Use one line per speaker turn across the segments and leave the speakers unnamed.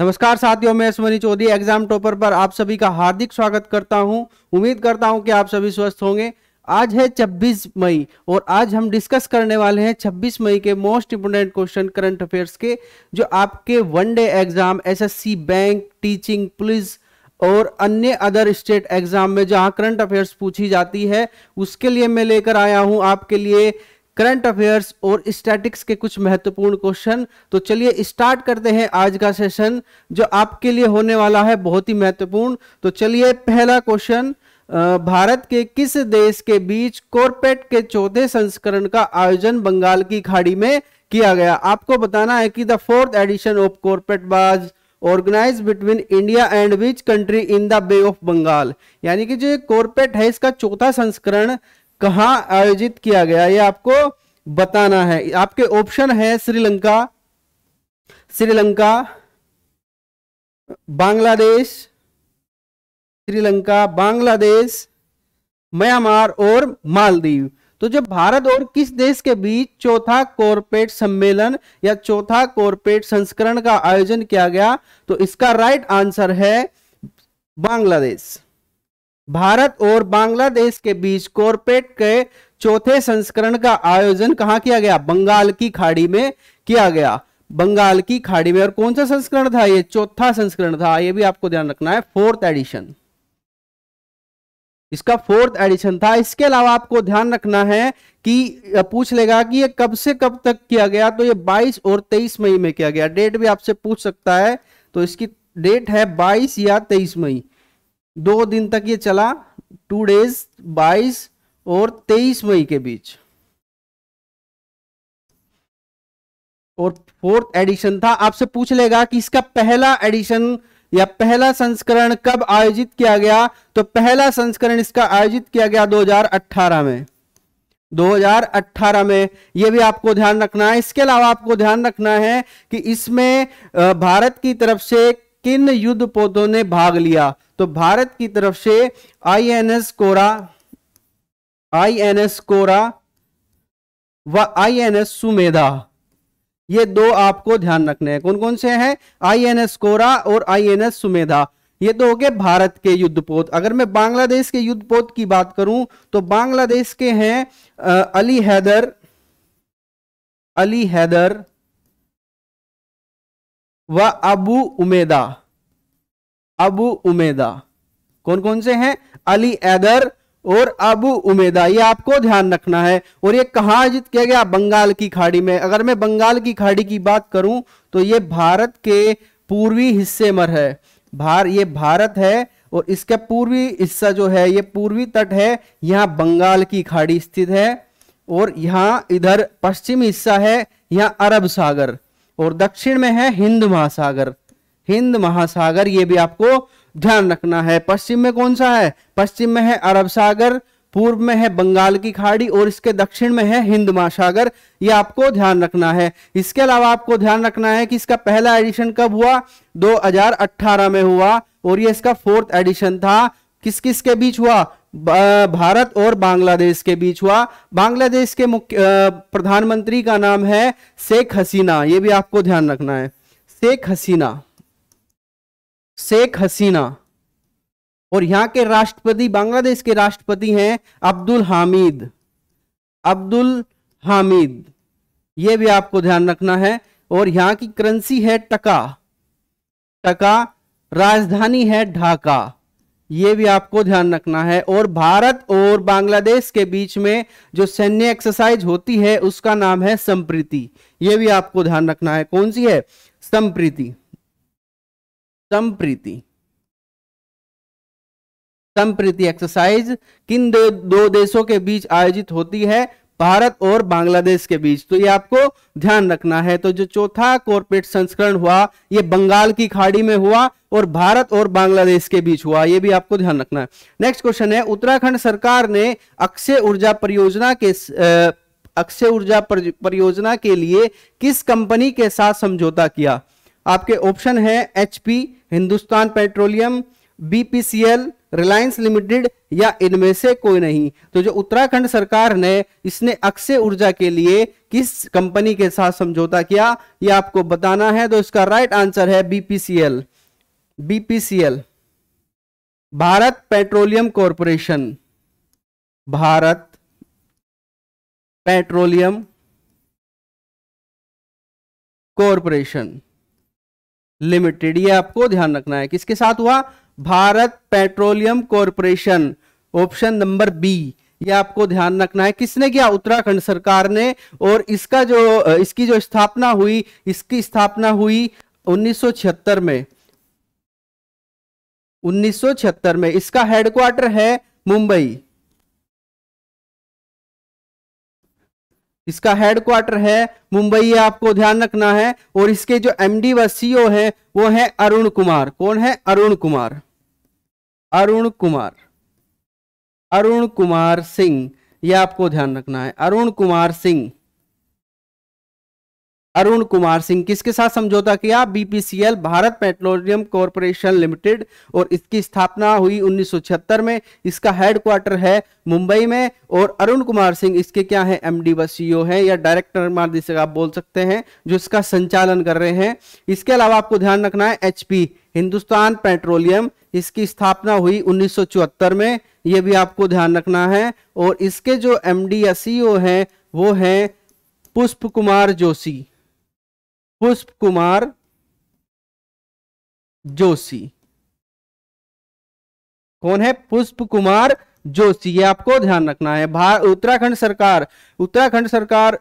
नमस्कार साथियों मैं अश्वनी चौधरी एग्जाम टॉपर पर आप
सभी का हार्दिक स्वागत करता हूं उम्मीद करता हूं कि आप सभी स्वस्थ होंगे आज है 26 मई और आज हम डिस्कस करने वाले हैं 26 मई के most important question current affairs के जो आपके one day exam SSC bank teaching police और अन्य अदर स्टेट एग्जाम में जहाँ करंट अफेयर्स पूछी जाती है उसके लिए मैं लेकर आया हूँ आपके लिए करंट अफेयर्स और स्टैटिक्स के कुछ महत्वपूर्ण क्वेश्चन तो चलिए स्टार्ट करते हैं आज का सेशन जो आपके लिए होने वाला है बहुत ही महत्वपूर्ण तो चलिए पहला क्वेश्चन भारत के किस देश के बीच कॉरपेट के चौथे संस्करण का आयोजन बंगाल की खाड़ी में किया गया आपको बताना है कि the fourth edition of CORPAT was organise between India and which country in the bay of Bengal यानी कि जो कॉरपेट है इसका चौथा संस्करण कहा आयोजित किया गया ये आपको बताना है आपके ऑप्शन है श्रीलंका श्रीलंका बांग्लादेश श्रीलंका बांग्लादेश म्यांमार और मालदीव तो जब भारत और किस देश के बीच चौथा कॉरपोरेट सम्मेलन या चौथा कॉरपोरेट संस्करण का आयोजन किया गया तो इसका राइट आंसर है बांग्लादेश भारत और बांग्लादेश के बीच कॉरपोरेट के चौथे संस्करण का आयोजन कहां किया गया बंगाल की खाड़ी में किया गया बंगाल की खाड़ी में और कौन सा संस्करण था यह चौथा संस्करण था यह भी आपको ध्यान रखना है फोर्थ एडिशन इसका फोर्थ एडिशन था इसके अलावा आपको ध्यान रखना है कि पूछ लेगा कि यह कब से कब तक किया गया तो यह 22 और 23 मई में किया गया डेट भी आपसे पूछ सकता है तो इसकी डेट है 22 या 23 मई दो दिन तक ये चला टू डेज बाईस और तेईस मई के बीच और फोर्थ एडिशन था आपसे पूछ लेगा कि इसका पहला एडिशन या पहला संस्करण कब आयोजित किया गया तो पहला संस्करण इसका आयोजित किया गया 2018 में 2018 में यह भी आपको ध्यान रखना है इसके अलावा आपको ध्यान रखना है कि इसमें भारत की तरफ से किन युद्ध पोतों ने भाग लिया तो भारत की तरफ से I N S Kora I N S Kora व आई एन एस सुमेधा ये दो आपको ध्यान रखने हैं कौन कौन से हैं आई एन एस कोरा और आई एन एस सुमेधा ये तो हो गए भारत के युद्धपोत अगर मैं बांग्लादेश के युद्धपोत की बात करूं तो बांग्लादेश के हैं अली हैदर अली हैदर व अबू उमेदा अबू उमेदा कौन कौन से हैं अली एगर और अबू उमेदा ये आपको ध्यान रखना है और ये कहा आयोजित किया गया बंगाल की खाड़ी में अगर मैं बंगाल की खाड़ी की बात करूं तो ये भारत के पूर्वी हिस्से मर है भार ये भारत है और इसका पूर्वी हिस्सा जो है ये पूर्वी तट है यहाँ बंगाल की खाड़ी स्थित है और यहाँ इधर पश्चिमी हिस्सा है यहाँ अरब सागर और दक्षिण में है हिंद महासागर हिंद महासागर ये भी आपको ध्यान रखना है पश्चिम में कौन सा है पश्चिम में है अरब सागर पूर्व में है बंगाल की खाड़ी और इसके दक्षिण में है हिंद महासागर ये आपको ध्यान रखना है इसके अलावा आपको ध्यान रखना है कि इसका पहला एडिशन कब हुआ 2018 में हुआ और ये इसका फोर्थ एडिशन था किस किस के बीच हुआ भारत और बांग्लादेश के बीच हुआ बांग्लादेश के मुख्य प्रधानमंत्री का नाम है शेख हसीना ये भी आपको ध्यान रखना है शेख हसीना शेख हसीना और यहां के राष्ट्रपति बांग्लादेश के राष्ट्रपति हैं अब्दुल हामिद अब्दुल हामिद ये भी आपको ध्यान रखना है और यहां की करेंसी है टका टका राजधानी है ढाका ये भी आपको ध्यान रखना है और भारत और बांग्लादेश के बीच में जो सैन्य एक्सरसाइज होती है उसका नाम है संप्रीति ये भी आपको ध्यान रखना है कौन सी है संप्रीति संप्रीति संप्रीति एक्सरसाइज किन दो, दो देशों के बीच आयोजित होती है भारत और बांग्लादेश के बीच तो ये आपको ध्यान रखना है तो जो चौथा कॉर्पोरेट संस्करण हुआ ये बंगाल की खाड़ी में हुआ और भारत और बांग्लादेश के बीच हुआ ये भी आपको ध्यान रखना है नेक्स्ट क्वेश्चन है उत्तराखंड सरकार ने अक्षय ऊर्जा परियोजना के अक्षय ऊर्जा परियोजना के लिए किस कंपनी के साथ समझौता किया आपके ऑप्शन है HP Hindustan petroleum BPCL Reliance limited या इनमें से कोई नहीं तो जो उत्तराखंड सरकार ने इसने अक्षय ऊर्जा के लिए किस कंपनी के साथ समझौता किया ये आपको बताना है तो इसका राइट आंसर है BPCL BPCL
Bharat petroleum corporation Bharat petroleum
corporation limited ये आपको ध्यान रखना है किसके साथ हुआ Bharat petroleum corporation option number B ये आपको ध्यान रखना है किसने किया उत्तराखंड सरकार ने और इसका जो इसकी जो स्थापना हुई इसकी स्थापना हुई 1976 में 1976 में इसका हेडक्वार्टर है मुंबई इसका हेडक्वार्टर है मुंबई ये आपको ध्यान रखना है और इसके जो एमडी व सीईओ e है वो है अरुण कुमार कौन है अरुण कुमार अरुण कुमार अरुण कुमार सिंह यह आपको ध्यान रखना है अरुण कुमार सिंह अरुण कुमार सिंह किसके साथ समझौता किया BPCL Bharat petroleum corporation limited और इसकी स्थापना हुई 1976 में इसका हेडक्वार्टर है मुंबई में और अरुण कुमार सिंह इसके क्या है एमडी व सीईओ है या डायरेक्टर मार जिसे आप बोल सकते हैं जो इसका संचालन कर रहे हैं इसके अलावा आपको ध्यान रखना है एचपी हिंदुस्तान पेट्रोलियम इसकी स्थापना हुई उन्नीस में ये भी आपको ध्यान रखना है और इसके जो एम डी या सी ओ e वो है पुष्प कुमार जोशी पुष्प कुमार जोशी कौन है पुष्प कुमार जोशी ये आपको ध्यान रखना है उत्तराखंड सरकार उत्तराखंड सरकार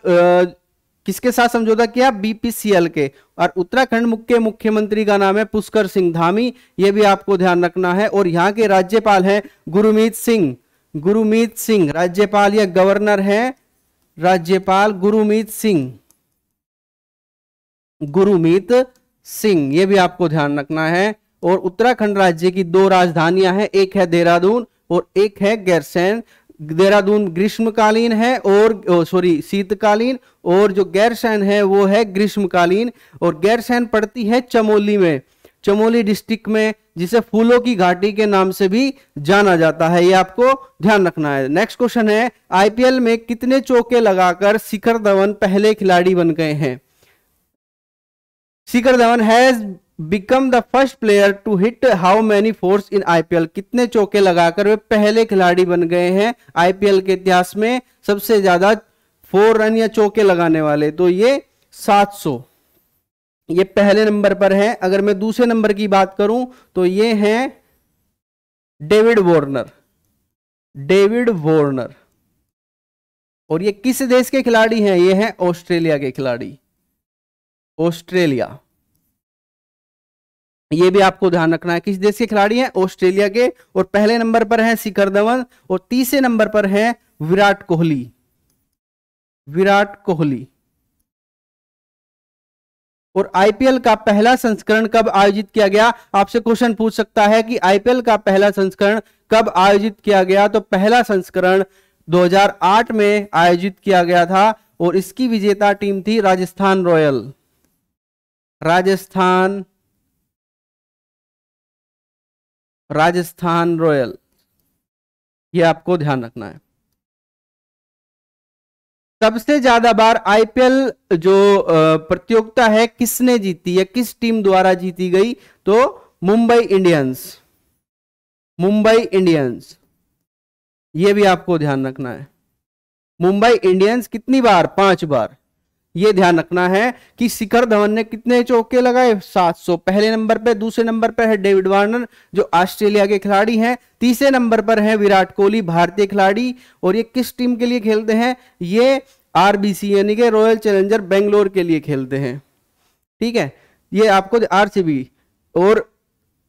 किसके साथ समझौता किया बीपीसीएल के और उत्तराखंड के मुख्यमंत्री का नाम है पुष्कर सिंह धामी यह भी आपको ध्यान रखना है और यहाँ के राज्यपाल हैं गुरुमीत सिंह गुरुमीत सिंह राज्यपाल या गवर्नर हैं राज्यपाल गुरुमीत सिंह गुरुमीत सिंह ये भी आपको ध्यान रखना है और उत्तराखंड राज्य की दो राजधानियां हैं एक है देहरादून और एक है गैरसैन देहरादून ग्रीष्मकालीन है और सॉरी शीतकालीन और जो गैरसैन है वो है ग्रीष्मकालीन और गैरसैन पड़ती है चमोली में चमोली डिस्ट्रिक्ट में जिसे फूलों की घाटी के नाम से भी जाना जाता है ये आपको ध्यान रखना है नेक्स्ट क्वेश्चन है आईपीएल में कितने चौके लगाकर शिखर धवन पहले खिलाड़ी बन गए हैं Shikhar Dhawan has become the first player to hit how many fours in IPL कितने चौके लगाकर वे पहले खिलाड़ी बन गए हैं आईपीएल के इतिहास में सबसे ज्यादा फोर रन या चौके लगाने वाले तो ये 700 ये पहले नंबर पर है अगर मैं दूसरे नंबर की बात करूं तो ये हैं डेविड वॉर्नर डेविड वॉर्नर और ये किस देश के खिलाड़ी हैं ये हैं ऑस्ट्रेलिया के खिलाड़ी ऑस्ट्रेलिया ये भी आपको ध्यान रखना है किस देश के खिलाड़ी हैं ऑस्ट्रेलिया के और पहले नंबर पर है शिखर धवन और तीसरे नंबर पर है विराट कोहली विराट कोहली और आईपीएल का पहला संस्करण कब आयोजित किया गया आपसे क्वेश्चन पूछ सकता है कि आईपीएल का पहला संस्करण कब आयोजित किया गया तो पहला संस्करण 2008 में आयोजित किया गया था और इसकी विजेता टीम थी राजस्थान रॉयल
राजस्थान राजस्थान रॉयल ये आपको ध्यान रखना है
सबसे ज्यादा बार आईपीएल जो प्रतियोगिता है किसने जीती या किस टीम द्वारा जीती गई तो मुंबई इंडियंस मुंबई इंडियंस ये भी आपको ध्यान रखना है मुंबई इंडियंस कितनी बार पांच बार ये ध्यान रखना है कि शिखर धवन ने कितने चौके लगाए 700 पहले नंबर पर दूसरे नंबर पर है डेविड वार्नर जो ऑस्ट्रेलिया के खिलाड़ी हैं तीसरे नंबर पर है विराट कोहली भारतीय खिलाड़ी और ये किस टीम के लिए खेलते हैं ये आरबीसी यानी कि रॉयल चैलेंजर बेंगलोर के लिए खेलते हैं ठीक है ये आपको आरसीबी और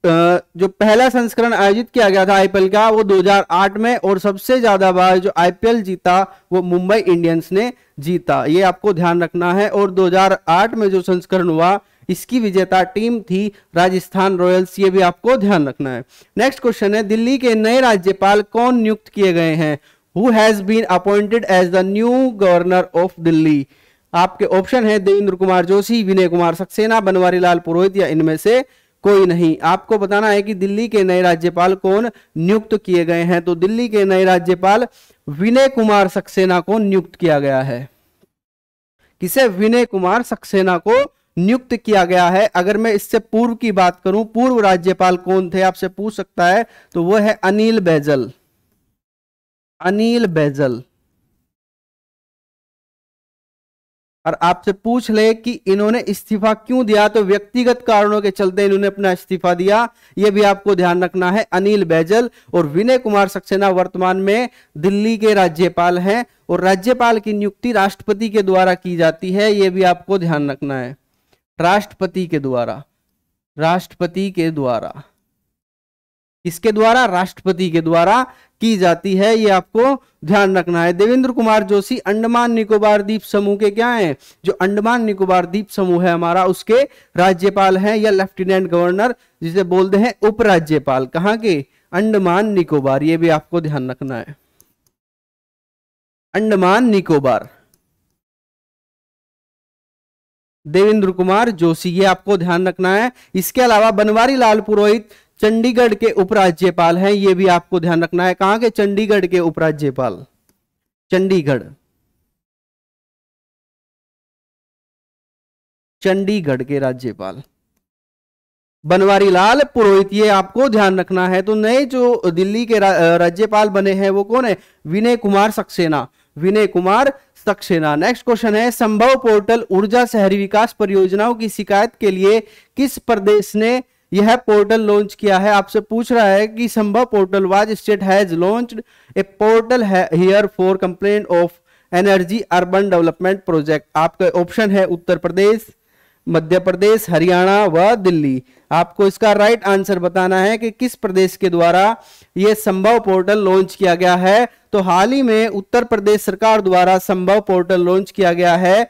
जो पहला संस्करण आयोजित किया गया था आईपीएल का वो 2008 में और सबसे ज्यादा बार जो आईपीएल जीता वो मुंबई इंडियंस ने जीता ये आपको ध्यान रखना है और 2008 में जो संस्करण हुआ इसकी विजेता टीम थी राजस्थान रॉयल्स ये भी आपको ध्यान रखना है नेक्स्ट क्वेश्चन है दिल्ली के नए राज्यपाल कौन नियुक्त किए गए हैं who has been appointed as the new governor of Delhi आपके ऑप्शन है देवेंद्र कुमार जोशी विनय कुमार सक्सेना बनवारी लाल पुरोहित या इनमें से कोई नहीं आपको बताना है कि दिल्ली के नए राज्यपाल कौन नियुक्त किए गए हैं तो दिल्ली के नए राज्यपाल विनय कुमार सक्सेना को नियुक्त किया गया है किसे विनय कुमार सक्सेना को नियुक्त किया गया है अगर मैं इससे पूर्व की बात करूं पूर्व राज्यपाल कौन थे आपसे पूछ सकता है तो वह है अनिल बैजल अनिल बैजल और आपसे पूछ ले कि इन्होंने इस्तीफा क्यों दिया तो व्यक्तिगत कारणों के चलते इन्होंने अपना इस्तीफा दिया यह भी आपको ध्यान रखना है अनिल बैजल और विनय कुमार सक्सेना वर्तमान में दिल्ली के राज्यपाल हैं और राज्यपाल की नियुक्ति राष्ट्रपति के द्वारा की जाती है यह भी आपको ध्यान रखना है राष्ट्रपति के द्वारा राष्ट्रपति के द्वारा किसके द्वारा राष्ट्रपति के द्वारा की जाती है ये आपको ध्यान रखना है देवेंद्र कुमार जोशी अंडमान निकोबार द्वीप समूह के क्या हैं जो अंडमान निकोबार द्वीप समूह है हमारा उसके राज्यपाल हैं या लेफ्टिनेंट गवर्नर जिसे बोलते हैं उपराज्यपाल कहाँ के अंडमान निकोबार ये भी आपको ध्यान रखना है अंडमान निकोबार देवेंद्र कुमार जोशी ये आपको ध्यान रखना है इसके अलावा बनवारी लाल पुरोहित चंडीगढ़ के उपराज्यपाल हैं ये भी आपको ध्यान रखना है कहां के चंडीगढ़ के उपराज्यपाल चंडीगढ़
चंडीगढ़ के राज्यपाल बनवारी लाल पुरोहित ये आपको ध्यान रखना है तो नए
जो दिल्ली के रा, राज्यपाल बने हैं वो कौन है विनय कुमार सक्सेना विनय कुमार सक्सेना नेक्स्ट क्वेश्चन है संभव पोर्टल ऊर्जा शहरी विकास परियोजनाओं की शिकायत के लिए किस प्रदेश ने यह पोर्टल लॉन्च किया है आपसे पूछ रहा है कि Sambhav portal was state has launch a portal here for complaint of energy urban development project आपका ऑप्शन है उत्तर प्रदेश मध्य प्रदेश हरियाणा व दिल्ली आपको इसका राइट आंसर बताना है कि किस प्रदेश के द्वारा यह संभव पोर्टल लॉन्च किया गया है तो हाल ही में उत्तर प्रदेश सरकार द्वारा संभव पोर्टल लॉन्च किया गया है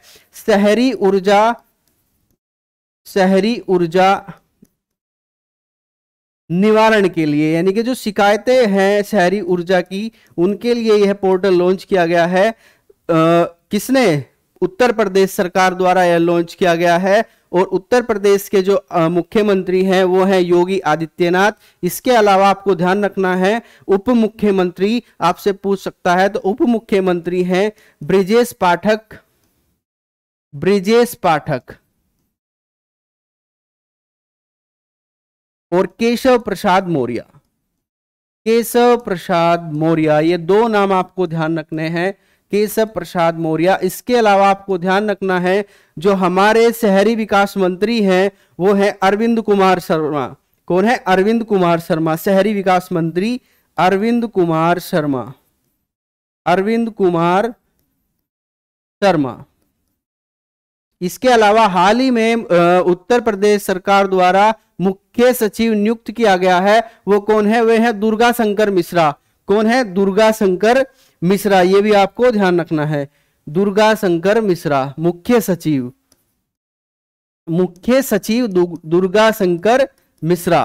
शहरी ऊर्जा शहरी ऊर्जा निवारण के लिए यानी कि जो शिकायतें हैं शहरी ऊर्जा की उनके लिए यह पोर्टल लॉन्च किया गया है आ, किसने उत्तर प्रदेश सरकार द्वारा यह लॉन्च किया गया है और उत्तर प्रदेश के जो मुख्यमंत्री हैं वो हैं योगी आदित्यनाथ इसके अलावा आपको ध्यान रखना है उप मुख्यमंत्री आपसे पूछ सकता है तो उप मुख्यमंत्री हैं
ब्रिजेश पाठक ब्रिजेश पाठक और केशव प्रसाद मौर्य
केशव प्रसाद मौर्य ये दो नाम आपको ध्यान रखने हैं केशव प्रसाद मौर्य इसके अलावा आपको ध्यान रखना है जो हमारे शहरी विकास मंत्री हैं वो है अरविंद कुमार शर्मा कौन है अरविंद कुमार शर्मा शहरी विकास मंत्री अरविंद कुमार शर्मा अरविंद कुमार शर्मा इसके अलावा हाल ही में उत्तर प्रदेश सरकार द्वारा मुख्य सचिव नियुक्त किया गया है वो कौन है वे हैं दुर्गा शंकर मिश्रा कौन है दुर्गा शंकर मिश्रा ये भी आपको ध्यान रखना है दुर्गा शंकर मिश्रा मुख्य सचिव मुख्य सचिव दुर्गा शंकर मिश्रा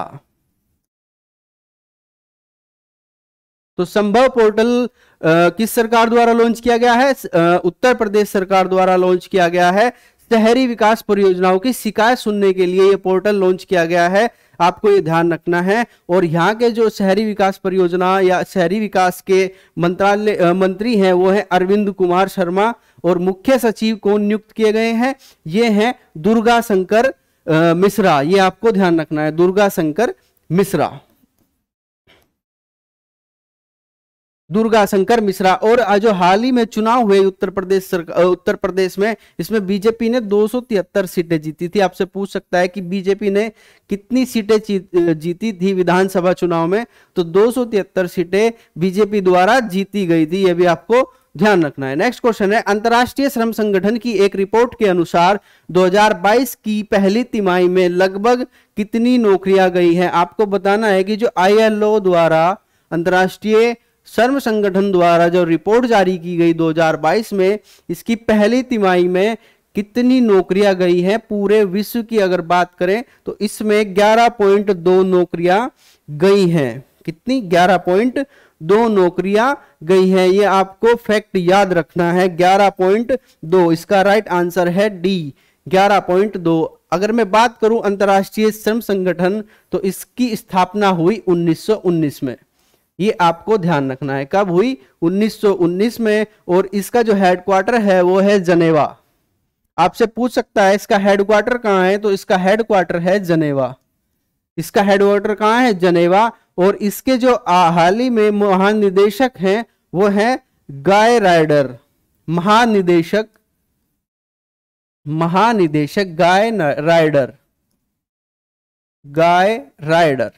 तो संभव पोर्टल किस सरकार द्वारा लॉन्च किया गया है उत्तर प्रदेश सरकार द्वारा लॉन्च किया गया है शहरी विकास परियोजनाओं की शिकायत सुनने के लिए ये पोर्टल लॉन्च किया गया है आपको ये ध्यान रखना है और यहाँ के जो शहरी विकास परियोजना या शहरी विकास के मंत्रालय मंत्री हैं वो हैं अरविंद कुमार शर्मा और मुख्य सचिव कौन नियुक्त किए गए हैं ये हैं दुर्गा शंकर मिश्रा ये आपको ध्यान रखना है दुर्गा शंकर मिश्रा दुर्गा शंकर मिश्रा और जो हाल ही में चुनाव हुए उत्तर प्रदेश सरकार उत्तर प्रदेश में इसमें बीजेपी ने दो सीटें जीती थी आपसे पूछ सकता है कि बीजेपी ने कितनी सीटें जीती थी विधानसभा चुनाव में तो दो सीटें बीजेपी द्वारा जीती गई थी यह भी आपको ध्यान रखना है नेक्स्ट क्वेश्चन है अंतर्राष्ट्रीय श्रम संगठन की एक रिपोर्ट के अनुसार 2022 की पहली तिमाही में लगभग कितनी नौकरियां गई हैं आपको बताना है कि जो आईएलओ द्वारा अंतर्राष्ट्रीय श्रम संगठन द्वारा जो रिपोर्ट जारी की गई 2022 में इसकी पहली तिमाही में कितनी नौकरियां गई हैं पूरे विश्व की अगर बात करें तो इसमें 11.2 नौकरियां गई हैं कितनी 11.2 नौकरियां गई हैं ये आपको फैक्ट याद रखना है 11.2 इसका राइट आंसर है डी 11.2 अगर मैं बात करूं अंतर्राष्ट्रीय श्रम संगठन तो इसकी स्थापना हुई उन्नीस में ये आपको ध्यान रखना है कब हुई 1919 में और इसका जो हेडक्वार्टर है वो है जनेवा आपसे पूछ सकता है इसका हेडक्वार्टर कहाँ है तो इसका हेडक्वार्टर है जनेवा इसका हेडक्वार्टर कहाँ है जनेवा और इसके जो हाल ही में महानिदेशक हैं वो हैं गाय राइडर महानिदेशक महानिदेशक गाय राइडर गाय राइडर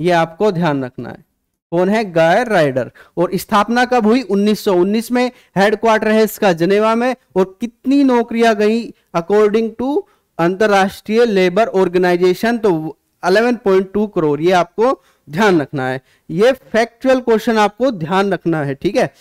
ये आपको ध्यान रखना है कौन है गाय राइडर और स्थापना कब हुई 1919 में हेडक्वार्टर है इसका जनेवा में और कितनी नौकरियां गई अकॉर्डिंग टू अंतरराष्ट्रीय लेबर ऑर्गेनाइजेशन तो 11.2 करोड़ ये आपको ध्यान रखना है ये फैक्चुअल क्वेश्चन आपको ध्यान रखना है ठीक है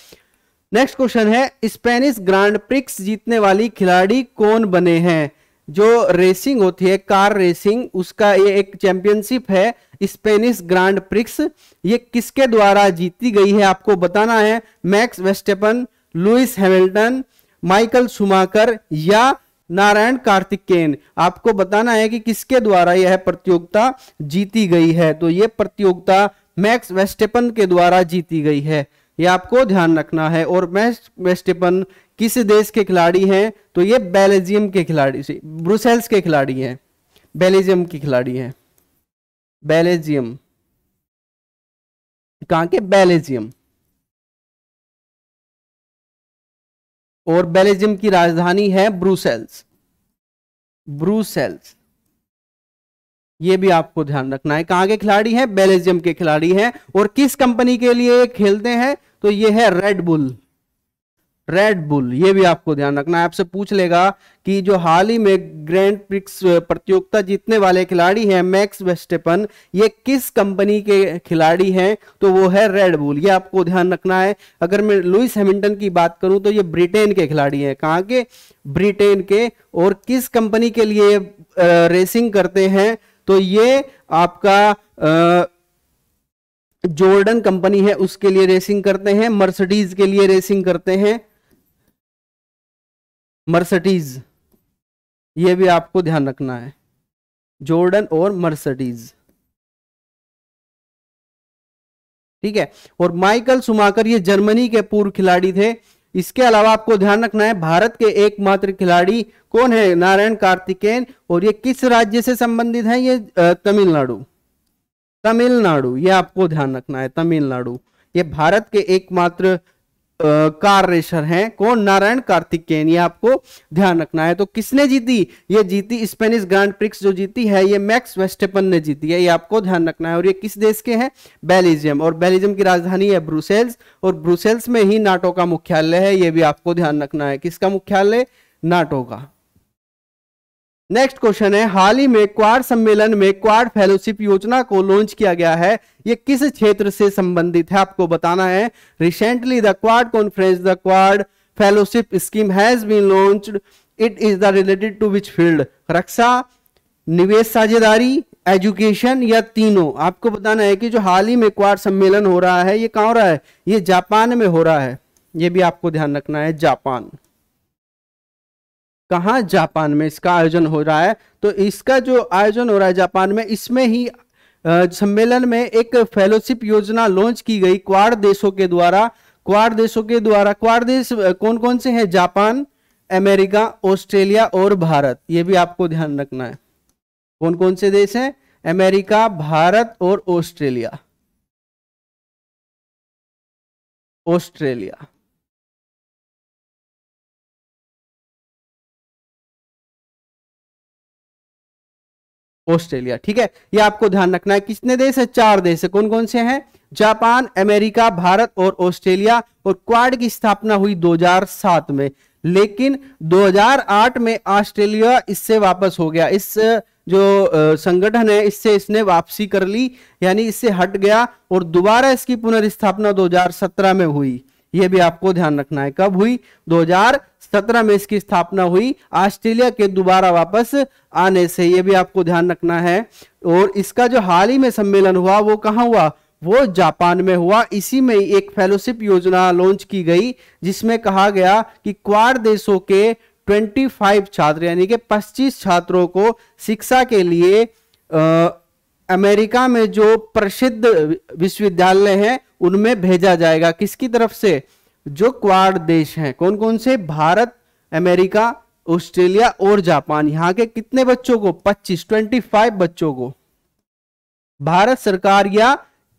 नेक्स्ट क्वेश्चन है स्पेनिश ग्रांड प्रिक्स जीतने वाली खिलाड़ी कौन बने हैं जो रेसिंग होती है कार रेसिंग उसका ये एक चैंपियनशिप है स्पेनिश ग्रांड प्रिक्स ये किसके द्वारा जीती गई है आपको बताना है Max Verstappen Lewis Hamilton Michael Schumacher या नारायण कार्तिक केन आपको बताना है कि किसके द्वारा यह प्रतियोगिता जीती गई है तो यह प्रतियोगिता मैक्स वेस्टेपन के द्वारा जीती गई है यह आपको ध्यान रखना है और मैक्स वेस्टेपन किस देश के खिलाड़ी हैं तो ये बेल्जियम के खिलाड़ी ब्रुसेल्स के खिलाड़ी
हैं बेल्जियम के खिलाड़ी हैं बेल्जियम कहां के बेल्जियम और बेल्जियम की राजधानी है ब्रुसेल्स ब्रुसेल्स
ये भी आपको ध्यान रखना है कहां के खिलाड़ी हैं बेल्जियम के खिलाड़ी हैं और किस कंपनी के लिए खेलते हैं तो ये है रेडबुल रेड बुल ये भी आपको ध्यान रखना है आपसे पूछ लेगा कि जो हाल ही में ग्रैंड प्रिक्स प्रतियोगिता जीतने वाले खिलाड़ी हैं मैक्स वेस्टेपन ये किस कंपनी के खिलाड़ी हैं तो वो है रेड बुल ये आपको ध्यान रखना है अगर मैं लुइस हैमिल्टन की बात करूं तो ये ब्रिटेन के खिलाड़ी हैं कहाँ के ब्रिटेन के और किस कंपनी के लिए रेसिंग करते हैं तो ये आपका आ, जॉर्डन कंपनी है उसके लिए रेसिंग करते हैं मर्सिडीज के लिए रेसिंग करते हैं
मर्सडीज ये भी आपको ध्यान रखना है जॉर्डन और मर्सडीज
ठीक है और माइकल सुमाकर ये जर्मनी के पूर्व खिलाड़ी थे इसके अलावा आपको ध्यान रखना है भारत के एकमात्र खिलाड़ी कौन है नारायण कार्तिकेन और ये किस राज्य से संबंधित है ये तमिलनाडु तमिलनाडु ये आपको ध्यान रखना है तमिलनाडु ये भारत के एकमात्र कार रेसर हैं कौन नारायण कार्तिकेयन ये आपको ध्यान रखना है तो किसने जीती ये जीती स्पेनिश ग्रांड प्रिक्स जो जीती है ये मैक्स वेस्टेपन ने जीती है ये आपको ध्यान रखना है और ये किस देश के हैं बेल्जियम और बेल्जियम की राजधानी है ब्रुसेल्स और ब्रुसेल्स में ही नाटो का मुख्यालय है ये भी आपको ध्यान रखना है किसका मुख्यालय नाटो का नेक्स्ट क्वेश्चन है हाल ही में क्वाड सम्मेलन में क्वाड फेलोशिप योजना को लॉन्च किया गया है ये किस क्षेत्र से संबंधित है आपको बताना है recently the quad conference the quad fellowship scheme has been launched it is the related to which field रक्षा निवेश साझेदारी एजुकेशन या तीनों आपको बताना है कि जो हाल ही में क्वार सम्मेलन हो रहा है ये कहाँ हो रहा है ये जापान में हो रहा है ये भी आपको ध्यान रखना है जापान कहाँ जापान में इसका आयोजन हो रहा है तो इसका जो आयोजन हो रहा है जापान में इसमें ही सम्मेलन में एक फेलोशिप योजना लॉन्च की गई क्वार देशों के द्वारा क्वार देशों के द्वारा क्वार देश कौन कौन से हैं जापान अमेरिका ऑस्ट्रेलिया और भारत ये भी आपको ध्यान रखना
है कौन कौन से देश हैं अमेरिका भारत और ऑस्ट्रेलिया ऑस्ट्रेलिया ऑस्ट्रेलिया ठीक है ये आपको ध्यान रखना है कितने देश है चार देश है कौन कौन से
हैं जापान अमेरिका भारत और ऑस्ट्रेलिया और क्वाड की स्थापना हुई 2007 में लेकिन 2008 में ऑस्ट्रेलिया इससे वापस हो गया इस जो संगठन है इससे इसने वापसी कर ली यानी इससे हट गया और दोबारा इसकी पुनर्स्थापना दो में हुई यह भी आपको ध्यान रखना है कब हुई 2017 में इसकी स्थापना हुई ऑस्ट्रेलिया के दोबारा वापस आने से यह भी आपको ध्यान रखना है और इसका जो हाल ही में सम्मेलन हुआ वो कहा हुआ वो जापान में हुआ इसी में एक फेलोशिप योजना लॉन्च की गई जिसमें कहा गया कि क्वार देशों के 25 छात्र यानी कि पच्चीस छात्रों को शिक्षा के लिए आ, अमेरिका में जो प्रसिद्ध विश्वविद्यालय हैं उनमें भेजा जाएगा किसकी तरफ से जो क्वाड देश हैं कौन कौन से भारत अमेरिका ऑस्ट्रेलिया और जापान यहाँ के कितने बच्चों को 25 25 बच्चों को भारत सरकार या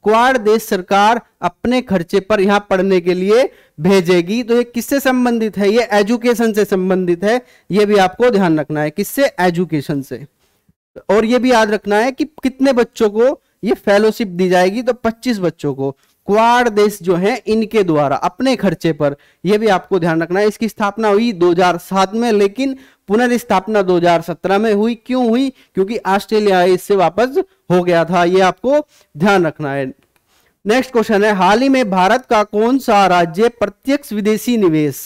क्वाड देश सरकार अपने खर्चे पर यहां पढ़ने के लिए भेजेगी तो ये किससे संबंधित है ये एजुकेशन से संबंधित है ये भी आपको ध्यान रखना है किससे एजुकेशन से और ये भी याद रखना है कि कितने बच्चों को ये फेलोशिप दी जाएगी तो 25 बच्चों को क्वाड देश जो है इनके द्वारा अपने खर्चे पर यह भी आपको ध्यान रखना है इसकी स्थापना हुई 2007 में लेकिन पुनर्स्थापना 2017 में हुई क्यों हुई क्योंकि ऑस्ट्रेलिया इससे वापस हो गया था यह आपको ध्यान रखना है नेक्स्ट क्वेश्चन है हाल ही में भारत का कौन सा राज्य प्रत्यक्ष विदेशी निवेश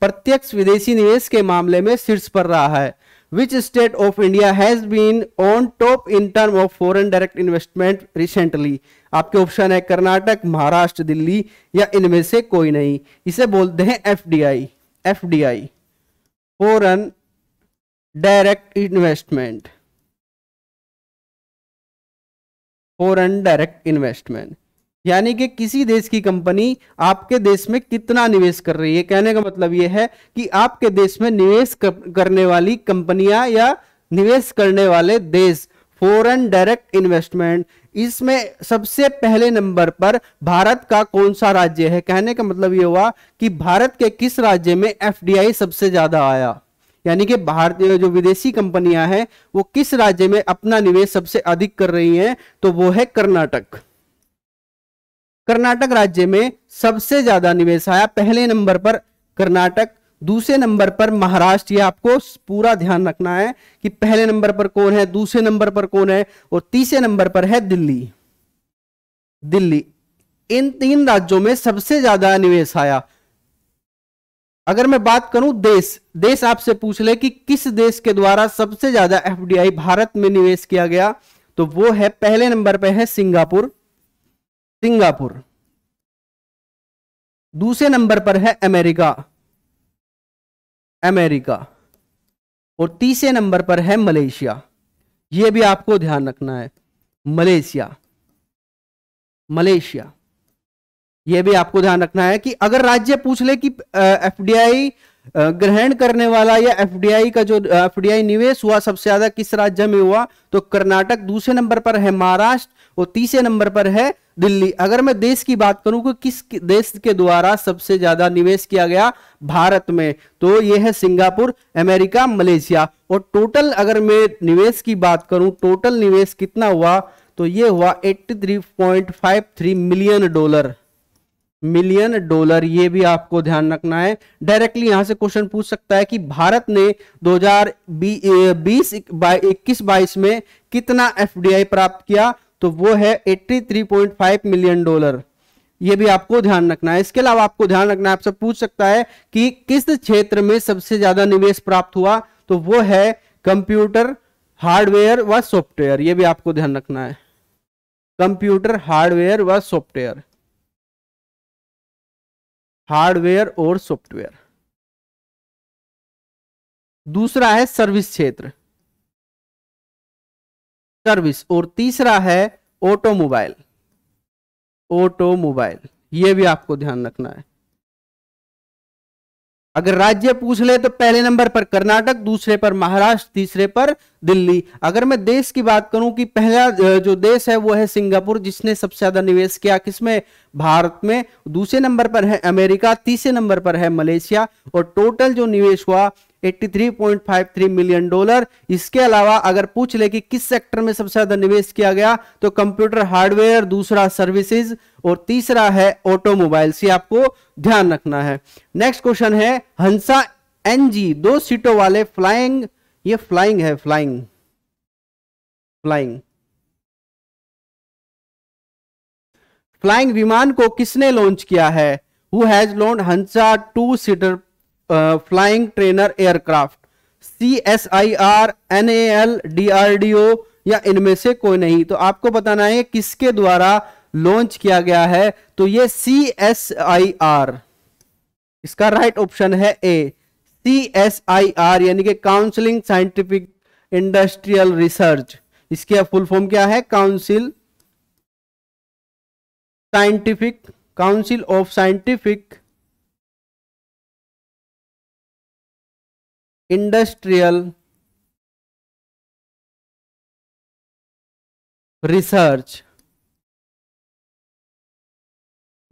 प्रत्यक्ष विदेशी निवेश के मामले में शीर्ष पर रहा है which state of India has been on top in term of foreign direct investment recently आपके ऑप्शन है कर्नाटक महाराष्ट्र दिल्ली या इनमें से कोई नहीं इसे बोलते हैं FDI FDI foreign direct investment foreign direct investment यानी कि किसी देश की कंपनी आपके देश में कितना निवेश कर रही है कहने का मतलब यह है कि आपके देश में निवेश करने वाली कंपनियां या निवेश करने वाले देश फॉरेन डायरेक्ट इन्वेस्टमेंट इसमें सबसे पहले नंबर पर भारत का कौन सा राज्य है कहने का मतलब यह हुआ कि भारत के किस राज्य में एफडीआई सबसे ज्यादा आया यानी कि भारतीय जो विदेशी कंपनियां हैं वो किस राज्य में अपना निवेश सबसे अधिक कर रही हैं तो वो है कर्नाटक कर्नाटक राज्य में सबसे ज्यादा निवेश आया पहले नंबर पर कर्नाटक दूसरे नंबर पर महाराष्ट्र ये आपको पूरा ध्यान रखना है कि पहले नंबर पर कौन है दूसरे नंबर पर कौन है और तीसरे नंबर पर है दिल्ली दिल्ली इन तीन राज्यों में सबसे ज्यादा निवेश आया अगर मैं बात करूं देश देश आपसे पूछ ले कि किस देश के द्वारा सबसे ज्यादा एफडीआई भारत में निवेश किया गया तो वो है पहले नंबर पर है सिंगापुर सिंगापुर दूसरे नंबर पर है अमेरिका अमेरिका और तीसरे नंबर पर है मलेशिया ये भी आपको ध्यान रखना है मलेशिया मलेशिया ये भी आपको ध्यान रखना है कि अगर राज्य पूछ ले कि एफ डी आई ग्रहण करने वाला या एफडीआई का जो एफडीआई निवेश हुआ सबसे ज्यादा किस राज्य में हुआ तो कर्नाटक दूसरे नंबर पर है महाराष्ट्र और तीसरे नंबर पर है दिल्ली अगर मैं देश की बात करूं कि किस देश के द्वारा सबसे ज्यादा निवेश किया गया भारत में तो यह है सिंगापुर अमेरिका मलेशिया और टोटल अगर मैं निवेश की बात करूं टोटल निवेश कितना हुआ तो यह हुआ 83.53 मिलियन डॉलर मिलियन डॉलर ये भी आपको ध्यान रखना है डायरेक्टली यहां से क्वेश्चन पूछ सकता है कि भारत ने 2020 इक्कीस बाईस में कितना एफडीआई प्राप्त किया तो वो है 83.5 मिलियन डॉलर ये भी आपको ध्यान रखना है इसके अलावा आपको ध्यान रखना है आपसे पूछ सकता है कि किस क्षेत्र में सबसे ज्यादा निवेश प्राप्त हुआ तो वो है कंप्यूटर हार्डवेयर व सॉफ्टवेयर यह भी आपको ध्यान रखना है कंप्यूटर हार्डवेयर व
सॉफ्टवेयर हार्डवेयर और सॉफ्टवेयर दूसरा है सर्विस क्षेत्र सर्विस और तीसरा है ऑटोमोबाइल
ऑटोमोबाइल ये भी आपको ध्यान रखना है अगर राज्य पूछ ले तो पहले नंबर पर कर्नाटक दूसरे पर महाराष्ट्र तीसरे पर दिल्ली अगर मैं देश की बात करूं कि पहला जो देश है वो है सिंगापुर जिसने सबसे ज्यादा निवेश किया किसमें भारत में दूसरे नंबर पर है अमेरिका तीसरे नंबर पर है मलेशिया और टोटल जो निवेश हुआ 83.53 मिलियन डॉलर इसके अलावा अगर पूछ ले कि किस सेक्टर में सबसे ज्यादा निवेश किया गया तो कंप्यूटर हार्डवेयर दूसरा सर्विसेज और तीसरा है ऑटोमोबाइल्स ये आपको ध्यान रखना है नेक्स्ट क्वेश्चन है
हंसा एनजी दो सीटों वाले फ्लाइंग ये फ्लाइंग है फ्लाइंग फ्लाइंग
फ्लाइंग विमान को किसने लॉन्च किया है who has launch Hansa two seater flying trainer aircraft C S I R N A L D R D O या इनमें से कोई नहीं तो आपको बताना है किसके द्वारा लॉन्च किया गया है तो ये सी एस आई आर इसका राइट ऑप्शन है A C S I R यानी कि काउंसिलिंग साइंटिफिक इंडस्ट्रियल रिसर्च इसकी फुल फॉर्म क्या है council
scientific council of scientific industrial research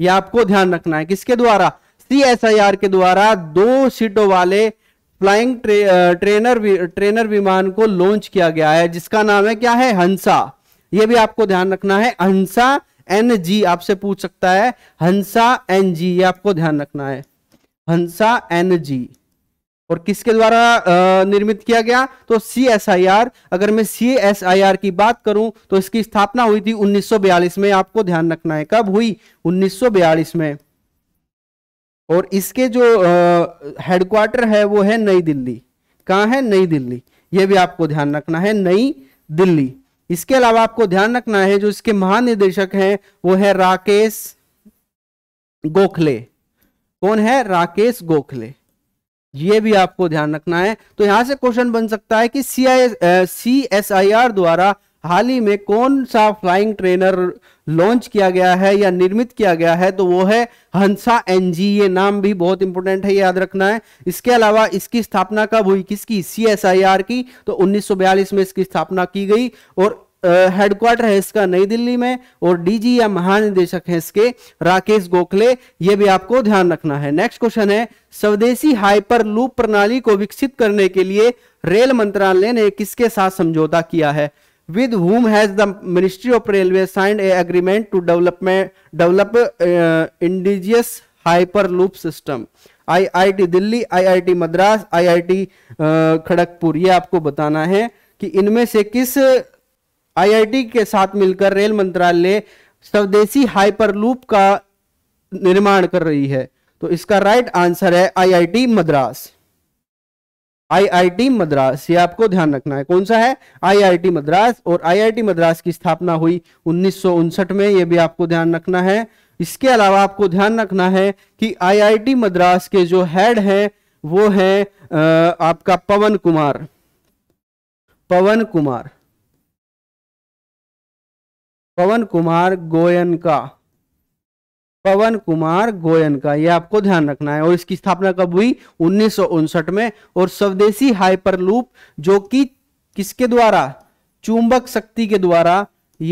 ये आपको ध्यान रखना है किसके द्वारा सीएसआईआर के द्वारा दो
सीटों वाले फ्लाइंग ट्रे, ट्रेनर ट्रेनर विमान को लॉन्च किया गया है जिसका नाम है क्या है हंसा यह भी आपको ध्यान रखना है हंसा एन जी आपसे पूछ सकता है हंसा एन जी ये आपको ध्यान रखना है हंसा एन जी और किसके द्वारा निर्मित किया गया तो सी एस आई आर अगर मैं सी एस आई आर की बात करूं तो इसकी स्थापना हुई थी 1942 में आपको ध्यान रखना है कब हुई 1942 में और इसके जो हेडक्वार्टर है वो है नई दिल्ली कहाँ है नई दिल्ली ये भी आपको ध्यान रखना है नई दिल्ली इसके अलावा आपको ध्यान रखना है जो इसके महानिदेशक हैं वो है राकेश गोखले कौन है राकेश गोखले ये भी आपको ध्यान रखना है तो यहां से क्वेश्चन बन सकता है कि सी आई सी एस आई आर द्वारा हाल ही में कौन सा फ्लाइंग ट्रेनर लॉन्च किया गया है या निर्मित किया गया है तो वो है हंसा एनजी ये नाम भी बहुत इंपॉर्टेंट है याद रखना है इसके अलावा इसकी स्थापना कब हुई किसकी सी एस आई आर की तो 1942 में इसकी स्थापना की गई और हेडक्वार्टर है इसका नई दिल्ली में और डीजी या महानिदेशक है इसके राकेश गोखले ये भी आपको ध्यान रखना है नेक्स्ट क्वेश्चन है स्वदेशी लूप प्रणाली को विकसित करने के लिए रेल मंत्रालय ने किसके साथ समझौता किया है with whom has the ministry of railway signed a agreement develop development hyper loop system I I IIT Delhi IIT Madras IIT Kharagpur ये आपको बताना है कि इनमें से किस आईआईटी के साथ मिलकर रेल मंत्रालय स्वदेशी हाइपरलूप का निर्माण कर रही है तो इसका राइट आंसर है आईआईटी मद्रास आईआईटी मद्रास ये आपको ध्यान रखना है कौन सा है आईआईटी मद्रास और आईआईटी मद्रास की स्थापना हुई उन्नीस में ये भी आपको ध्यान रखना है इसके अलावा आपको ध्यान रखना है कि आईआईटी मद्रास के जो हेड हैं वो है आपका पवन कुमार पवन कुमार पवन कुमार गोयन का पवन कुमार गोयन का यह आपको ध्यान रखना है और इसकी स्थापना कब हुई उन्नीस में और स्वदेशी हाइपरलूप जो कि किसके द्वारा चुंबक शक्ति के द्वारा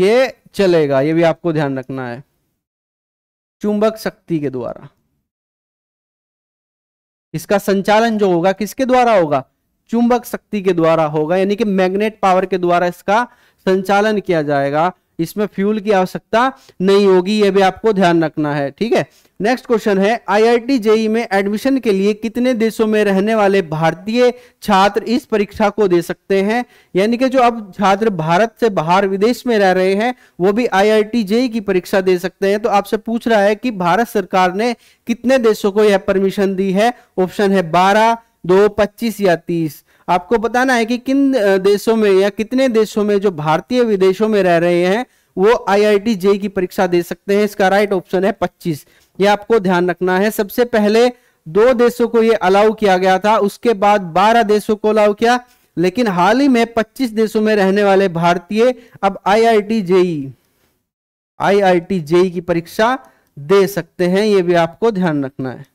ये चलेगा ये भी आपको ध्यान रखना है चुंबक शक्ति के द्वारा इसका संचालन जो होगा किसके द्वारा होगा चुंबक शक्ति के द्वारा होगा यानी कि मैग्नेट पावर के द्वारा इसका संचालन किया जाएगा इसमें फ्यूल की आवश्यकता नहीं होगी यह भी आपको ध्यान रखना है ठीक है नेक्स्ट क्वेश्चन है आईआईटी जेई e में एडमिशन के लिए कितने देशों में रहने वाले भारतीय छात्र इस परीक्षा को दे सकते हैं यानी कि जो अब छात्र भारत से बाहर विदेश में रह रहे हैं वो भी आईआईटी जेई e की परीक्षा दे सकते हैं तो आपसे पूछ रहा है कि भारत सरकार ने कितने देशों को यह परमिशन दी है ऑप्शन है बारह दो पच्चीस या तीस आपको बताना है कि किन देशों में या कितने देशों में जो भारतीय विदेशों में रह रहे हैं वो आईआईटी जे की परीक्षा दे सकते हैं इसका राइट ऑप्शन है पच्चीस ये आपको ध्यान रखना है सबसे पहले दो देशों को ये अलाउ किया गया था उसके बाद बारह देशों को अलाउ किया लेकिन हाल ही में पच्चीस देशों में रहने वाले भारतीय अब I I JEE T JEE की परीक्षा दे सकते हैं ये भी आपको ध्यान रखना है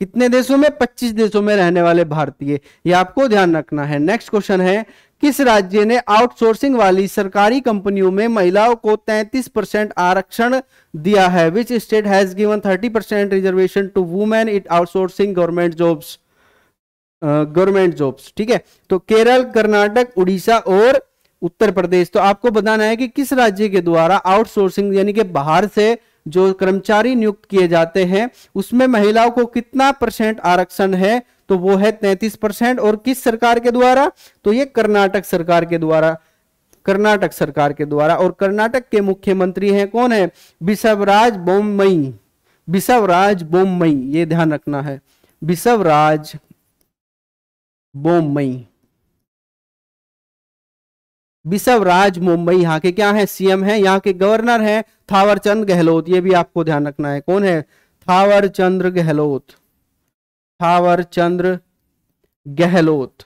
कितने देशों में 25 देशों में रहने वाले भारतीय ये आपको ध्यान रखना है नेक्स्ट क्वेश्चन है किस राज्य ने आउटसोर्सिंग वाली सरकारी कंपनियों में महिलाओं को 33 परसेंट आरक्षण दिया है which state has given 30 percent reservation to women it outsourcing government jobs government jobs ठीक है तो केरल कर्नाटक उड़ीसा और उत्तर प्रदेश तो आपको बताना है कि किस राज्य के द्वारा आउटसोर्सिंग यानी कि बाहर से जो कर्मचारी नियुक्त किए जाते हैं उसमें महिलाओं को कितना परसेंट आरक्षण है तो वो है तैतीस परसेंट और किस सरकार के द्वारा तो ये कर्नाटक सरकार के द्वारा कर्नाटक सरकार के द्वारा और कर्नाटक के मुख्यमंत्री हैं कौन है बिशवराज बोमई बिशवराज बोमई ये ध्यान रखना है बिशवराज बोमई बिशव राज मुंबई यहाँ के क्या है सीएम है यहाँ के गवर्नर है थावरचंद गहलोत ये भी आपको ध्यान रखना है कौन है चंद्र गहलोत चंद्र गहलोत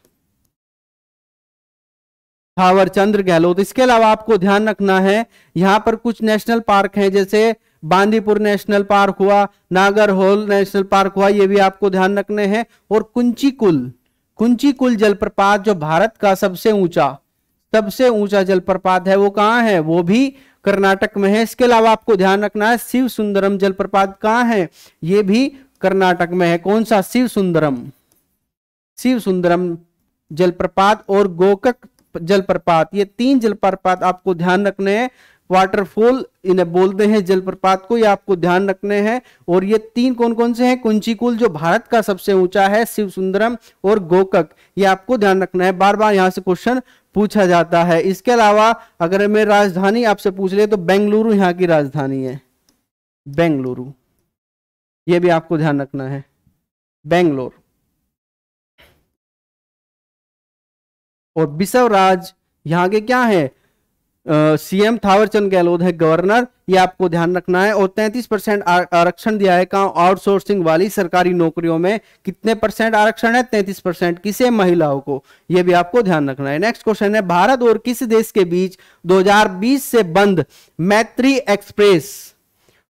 चंद्र गहलोत इसके अलावा आपको ध्यान रखना है यहां पर कुछ नेशनल पार्क हैं जैसे बांदीपुर नेशनल पार्क हुआ नागर होल नेशनल पार्क हुआ ये भी आपको ध्यान रखने हैं और कुंची कुल कुंची कुल जलप्रपात जो भारत का सबसे ऊंचा सबसे ऊंचा जलप्रपात है वो कहाँ है वो भी कर्नाटक में है इसके अलावा आपको ध्यान रखना है शिव सुंदरम जलप्रपात कहाँ है ये भी कर्नाटक में है कौन सा शिव सुंदरम शिव सुंदरम जलप्रपात और गोकक जलप्रपात ये तीन जलप्रपात आपको ध्यान रखने हैं वाटरफॉल इन्हें बोलते हैं जलप्रपात को ये आपको ध्यान रखने हैं और ये तीन कौन कौन से हैं कुंचीकुल जो भारत का सबसे ऊंचा है शिव सुंदरम और गोकक ये आपको ध्यान रखना है बार बार यहाँ से क्वेश्चन पूछा जाता है इसके अलावा अगर मैं राजधानी आपसे पूछ ले तो बेंगलुरु यहाँ की राजधानी है
बेंगलुरु ये भी आपको ध्यान रखना है बेंगलोर और बिसव राज
यहाँ के क्या है सीएम थावरचंद गहलोत है गवर्नर ये आपको ध्यान रखना है और 33 परसेंट आरक्षण दिया है कहा आउटसोर्सिंग वाली सरकारी नौकरियों में कितने परसेंट आरक्षण है 33 परसेंट किसे महिलाओं को ये भी आपको ध्यान रखना है नेक्स्ट क्वेश्चन है भारत और किस देश के बीच 2020 से बंद मैत्री एक्सप्रेस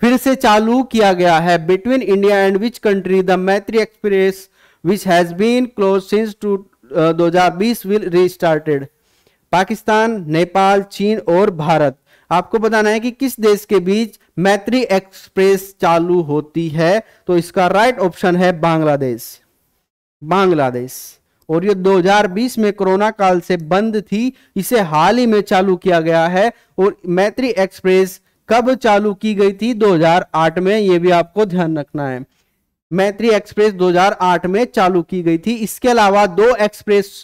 फिर से चालू किया गया है between India and which country the Maitri express which has been close since two दो विल रिस्टार्टेड पाकिस्तान नेपाल चीन और भारत आपको बताना है कि किस देश के बीच मैत्री एक्सप्रेस चालू होती है तो इसका राइट ऑप्शन है बांग्लादेश बांग्लादेश और ये 2020 में कोरोना काल से बंद थी इसे हाल ही में चालू किया गया है और मैत्री एक्सप्रेस कब चालू की गई थी 2008 में ये भी आपको ध्यान रखना है मैत्री एक्सप्रेस 2008 में चालू की गई थी इसके अलावा दो एक्सप्रेस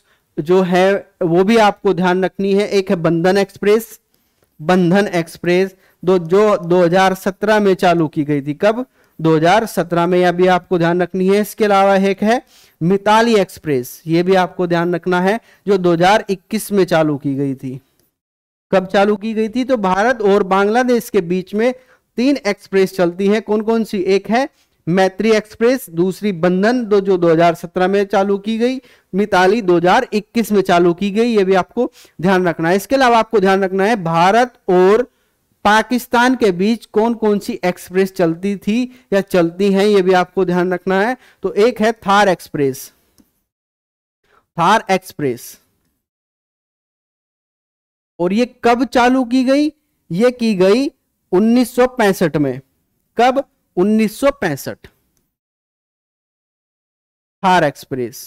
जो है वो भी आपको ध्यान रखनी है एक है बंधन एक्सप्रेस बंधन एक्सप्रेस दो जो 2017 में चालू की गई थी कब 2017 में यह भी आपको ध्यान रखनी है इसके अलावा एक है मिताली एक्सप्रेस ये भी आपको ध्यान रखना है जो 2021 में चालू की गई थी कब चालू की गई थी तो भारत और बांग्लादेश के बीच में तीन एक्सप्रेस चलती हैं कौन कौन सी एक है मैत्री एक्सप्रेस दूसरी बंधन दो जो 2017 में चालू की गई मिताली 2021 में चालू की गई ये भी आपको ध्यान रखना है इसके अलावा आपको ध्यान रखना है भारत और पाकिस्तान के बीच कौन कौन सी एक्सप्रेस चलती थी या चलती हैं ये भी आपको ध्यान रखना है तो एक है थार एक्सप्रेस थार एक्सप्रेस और ये कब चालू की गई ये की गई उन्नीस में कब 1965 थार एक्सप्रेस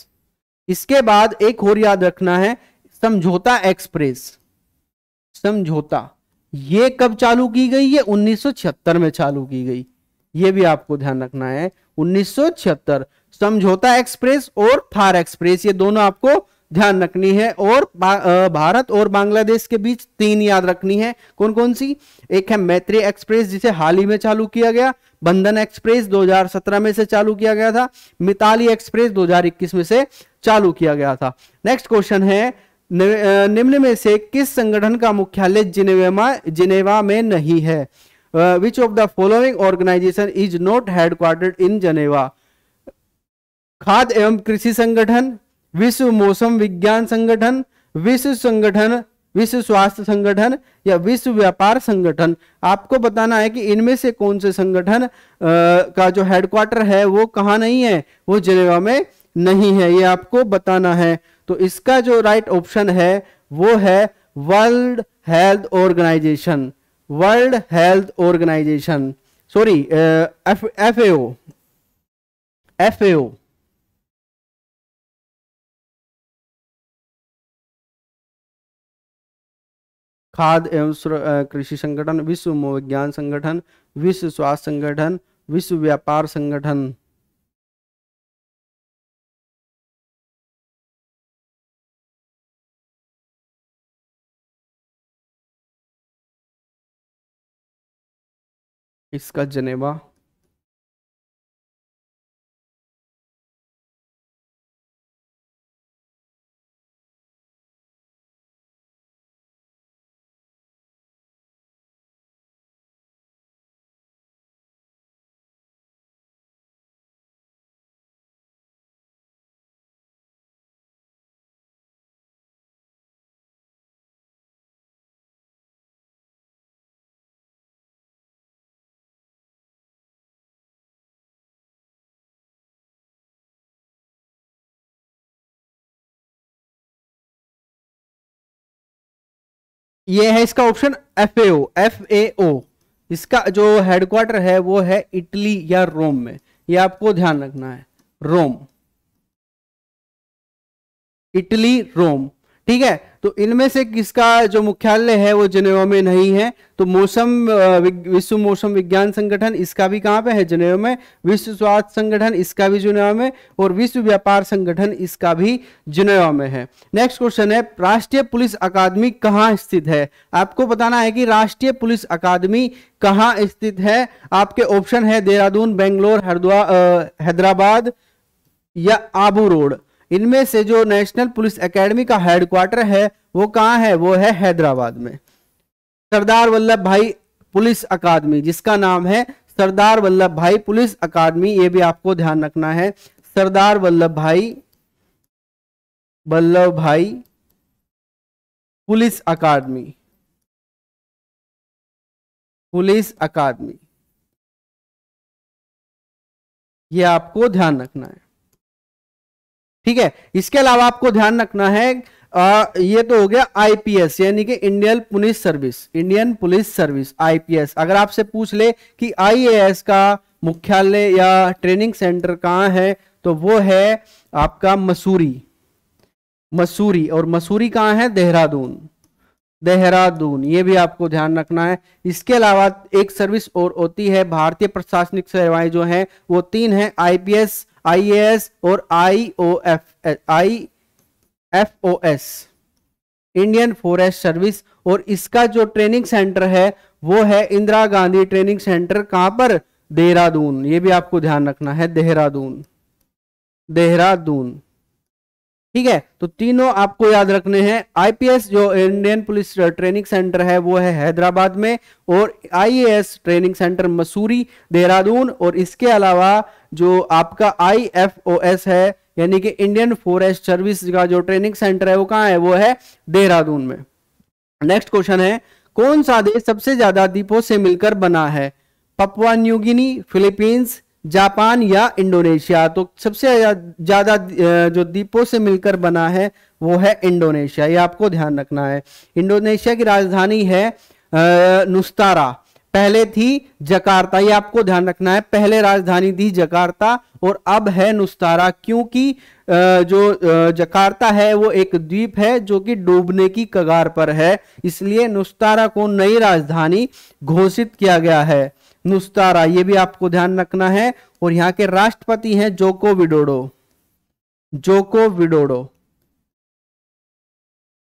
इसके बाद एक और याद रखना है समझौता एक्सप्रेस समझौता ये कब चालू की गई ये 1976 में चालू की गई ये भी आपको ध्यान रखना है 1976 समझौता एक्सप्रेस और थार एक्सप्रेस ये दोनों आपको ध्यान रखनी है और भारत और बांग्लादेश के बीच तीन याद रखनी है कौन कौन सी एक है मैत्री एक्सप्रेस जिसे हाल ही में चालू किया गया बंधन एक्सप्रेस 2017 में से चालू किया गया था मिताली एक्सप्रेस 2021 में से चालू किया गया था नेक्स्ट क्वेश्चन है निम्न में से किस संगठन का मुख्यालय जिनेवा जिनेवा में नहीं है which of the following organisation is not headquartered in Geneva खाद्य एवं कृषि संगठन विश्व मौसम विज्ञान संगठन विश्व संगठन विश्व स्वास्थ्य संगठन या विश्व व्यापार संगठन आपको बताना है कि इनमें से कौन से संगठन का जो हेडक्वार्टर है वो कहाँ नहीं है वो जिनेवा में नहीं है ये आपको बताना है तो इसका जो राइट ऑप्शन है वो है world health organisation world health organisation
sorry F F F खाद्य एवं कृषि संगठन विश्व मनोविज्ञान संगठन विश्व स्वास्थ्य संगठन विश्व व्यापार संगठन इसका जनेवा ये है इसका option F A O F A O इसका जो हेडक्वार्टर
है वो है इटली या रोम में ये आपको ध्यान रखना है रोम इटली रोम ठीक है तो इनमें से किसका जो मुख्यालय है वो जनेवा में नहीं है तो मौसम विश्व मौसम विज्ञान संगठन इसका भी कहाँ पे है जनेवा में विश्व स्वास्थ्य संगठन इसका भी जिनेवा में और विश्व व्यापार संगठन इसका भी जुनेवा में है नेक्स्ट क्वेश्चन है राष्ट्रीय पुलिस अकादमी कहाँ स्थित है आपको बताना है कि राष्ट्रीय पुलिस अकादमी कहाँ स्थित है आपके ऑप्शन है देहरादून बेंगलोर हरिद्वार हैदराबाद या आबू रोड इनमें से जो नेशनल पुलिस एकेडमी का हेडक्वार्टर है वो कहाँ है वो है हैदराबाद में सरदार वल्लभ भाई पुलिस अकादमी जिसका नाम है सरदार वल्लभ भाई पुलिस अकादमी ये भी आपको ध्यान रखना है सरदार वल्लभ
भाई वल्लभ भाई पुलिस अकादमी पुलिस अकादमी ये आपको ध्यान रखना है ठीक है इसके अलावा आपको ध्यान रखना है आ, ये तो हो गया आईपीएस
यानी कि Indian police service Indian police service IPS अगर आपसे पूछ ले कि आईएएस का मुख्यालय या ट्रेनिंग सेंटर कहाँ है तो वो है आपका मसूरी मसूरी और मसूरी कहाँ है देहरादून देहरादून ये भी आपको ध्यान रखना है इसके अलावा एक सर्विस और होती है भारतीय प्रशासनिक सेवाएं जो हैं वो तीन है आईपीएस आईएएस और IOF I S Indian forest service और इसका जो ट्रेनिंग सेंटर है वो है इंदिरा गांधी ट्रेनिंग सेंटर कहां पर देहरादून ये भी आपको ध्यान रखना है देहरादून देहरादून ठीक है तो तीनों आपको याद रखने हैं आईपीएस जो इंडियन पुलिस ट्रेनिंग सेंटर है वो है हैदराबाद में और IAS training centre Mussoorie Dehradun और इसके अलावा जो आपका आई है यानी कि इंडियन फॉरेस्ट सर्विस का जो ट्रेनिंग सेंटर है वो कहाँ है वो है देहरादून में नेक्स्ट क्वेश्चन है कौन सा देश सबसे ज्यादा द्वीपों से मिलकर बना है पपवा न्यूगिनी फिलीपींस जापान या इंडोनेशिया तो सबसे ज्यादा जो द्वीपों से मिलकर बना है वो है इंडोनेशिया ये आपको ध्यान रखना है इंडोनेशिया की राजधानी है नुस्तारा पहले थी जकार्ता ये आपको ध्यान रखना है पहले राजधानी थी जकार्ता और अब है नुस्तारा क्योंकि जो जकार्ता है वो एक द्वीप है जो कि डूबने की कगार पर है इसलिए नुस्तारा को नई राजधानी घोषित किया गया है नुस्तारा ये भी आपको ध्यान रखना है और यहाँ के राष्ट्रपति हैं जोको विडोडो जोको विडोडो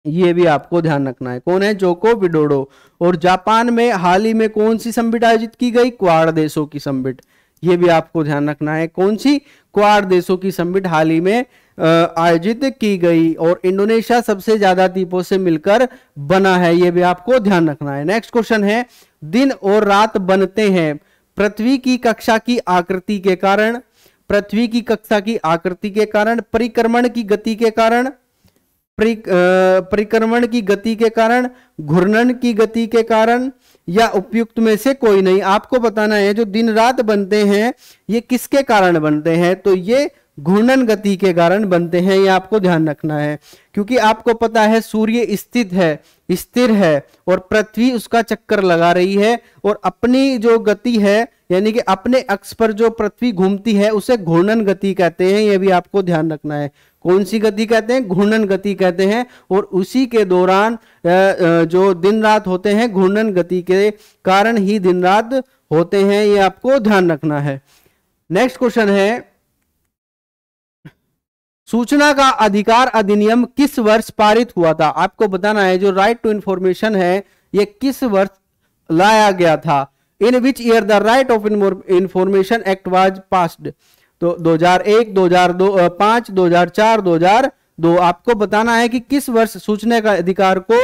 ये भी आपको ध्यान रखना है कौन है जोको विडोडो और जापान में हाल ही में कौन सी संबिट आयोजित की गई क्वार देशों की संबिट ये भी आपको ध्यान रखना है कौन सी क्वार देशों की संबिट हाल ही में आयोजित की गई और इंडोनेशिया सबसे ज्यादा द्वीपों से मिलकर बना है ये भी आपको ध्यान रखना है नेक्स्ट क्वेश्चन है दिन और रात बनते हैं पृथ्वी की कक्षा की आकृति के कारण पृथ्वी की कक्षा की आकृति के कारण परिक्रमण की गति के कारण परिक्रमण की गति के कारण घूर्णन की गति के कारण या उपयुक्त में से कोई नहीं आपको बताना है जो दिन रात बनते हैं ये किसके कारण बनते हैं तो ये घूर्णन गति के कारण बनते हैं ये आपको ध्यान रखना है क्योंकि आपको पता है सूर्य स्थित है स्थिर है और पृथ्वी उसका चक्कर लगा रही है और अपनी जो गति है यानी कि अपने अक्ष पर जो पृथ्वी घूमती है उसे घूर्णन गति कहते हैं यह भी आपको ध्यान रखना है कौन सी गति कहते हैं घूर्णन गति कहते हैं और उसी के दौरान जो दिन रात होते हैं घूर्णन गति के कारण ही दिन रात होते हैं ये आपको ध्यान रखना है नेक्स्ट क्वेश्चन है सूचना का अधिकार अधिनियम किस वर्ष पारित हुआ था आपको बताना है जो राइट टू इंफॉर्मेशन है ये किस वर्ष लाया गया था in which year the right of information act was passed तो 2001 2002 पांच 2004 2002 आपको बताना है कि किस वर्ष सूचना का अधिकार को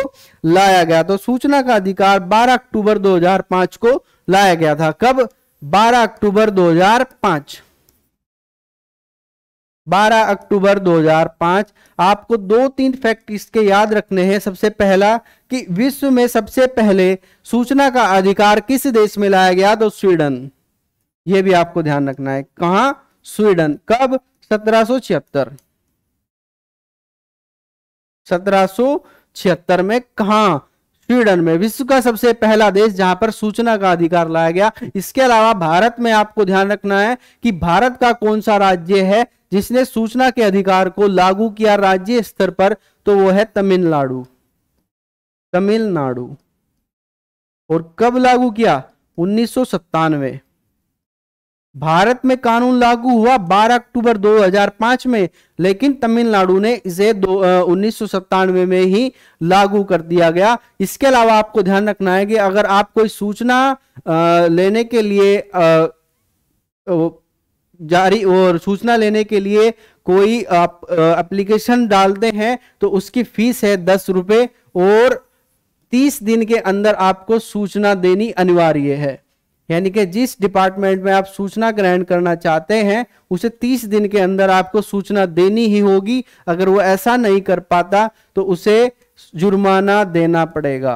लाया गया तो सूचना का अधिकार 12 अक्टूबर 2005 को लाया गया था कब 12 अक्टूबर 2005 12 अक्टूबर 2005 आपको दो तीन फैक्ट इसके याद रखने हैं सबसे पहला कि विश्व में सबसे पहले सूचना का अधिकार किस देश में लाया गया तो स्वीडन यह भी आपको ध्यान रखना है कहा स्वीडन कब सत्रह सत्रह में कहा स्वीडन में विश्व का सबसे पहला देश जहां पर सूचना का अधिकार लाया गया इसके अलावा भारत में आपको ध्यान रखना है कि भारत का कौन सा राज्य है जिसने सूचना के अधिकार को लागू किया राज्य स्तर पर तो वो है तमिलनाडु तमिलनाडु और कब लागू किया उन्नीस सौ सत्तानवे भारत में कानून लागू हुआ 12 अक्टूबर 2005 में लेकिन तमिलनाडु ने इसे दो उन्नीस में ही लागू कर दिया गया इसके अलावा आपको ध्यान रखना है कि अगर आप कोई सूचना लेने के लिए जारी और सूचना लेने के लिए कोई आप एप्लीकेशन डालते हैं तो उसकी फीस है दस रुपये और तीस दिन के अंदर आपको सूचना देनी अनिवार्य है यानी कि जिस डिपार्टमेंट में आप सूचना ग्रहण करना चाहते हैं उसे 30 दिन के अंदर आपको सूचना देनी ही होगी अगर वो ऐसा नहीं कर पाता तो उसे जुर्माना देना पड़ेगा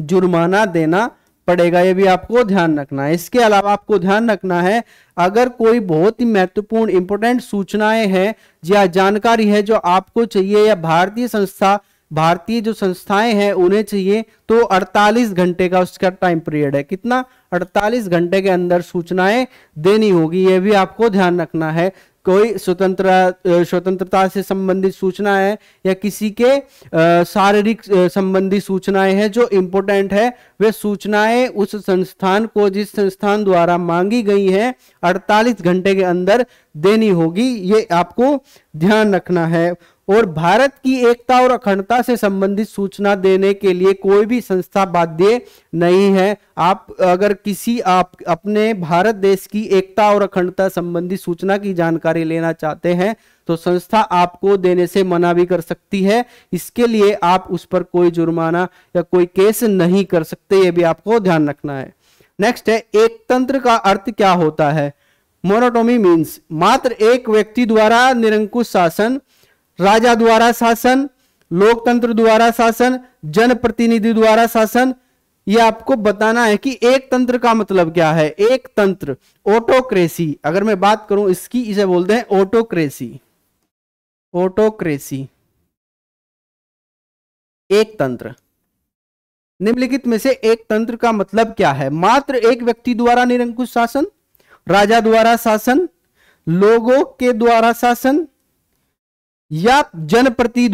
जुर्माना देना पड़ेगा ये भी आपको ध्यान रखना है इसके अलावा आपको ध्यान रखना है अगर कोई बहुत ही महत्वपूर्ण इंपोर्टेंट सूचनाएं हैं या जानकारी है जो आपको चाहिए या भारतीय संस्था भारतीय जो संस्थाएं हैं उन्हें चाहिए तो 48 घंटे का उसका टाइम पीरियड है कितना 48 घंटे के अंदर सूचनाएं देनी होगी ये भी आपको ध्यान रखना है कोई स्वतंत्र स्वतंत्रता से संबंधित सूचना है या किसी के शारीरिक संबंधी सूचनाएं हैं जो इम्पोर्टेंट है वे सूचनाएं उस संस्थान को जिस संस्थान द्वारा मांगी गई हैं 48 घंटे के अंदर देनी होगी ये आपको ध्यान रखना है और भारत की एकता और अखंडता से संबंधित सूचना देने के लिए कोई भी संस्था बाध्य नहीं है आप अगर किसी आप अपने भारत देश की एकता और अखंडता संबंधी सूचना की जानकारी लेना चाहते हैं तो संस्था आपको देने से मना भी कर सकती है इसके लिए आप उस पर कोई जुर्माना या कोई केस नहीं कर सकते ये भी आपको ध्यान रखना है नेक्स्ट है एक तंत्र का अर्थ क्या होता है मोनोटोमी मीन्स मात्र एक व्यक्ति द्वारा निरंकुश शासन राजा द्वारा शासन लोकतंत्र द्वारा शासन जनप्रतिनिधि द्वारा शासन ये आपको बताना है कि एक तंत्र का मतलब क्या है एक तंत्र ऑटोक्रेसी अगर मैं बात करूं इसकी इसे बोलते हैं ऑटोक्रेसी ऑटोक्रेसी एक तंत्र निम्नलिखित में से एक तंत्र का मतलब क्या है मात्र एक व्यक्ति द्वारा निरंकुश शासन राजा द्वारा शासन लोगों के द्वारा शासन या जनप्रति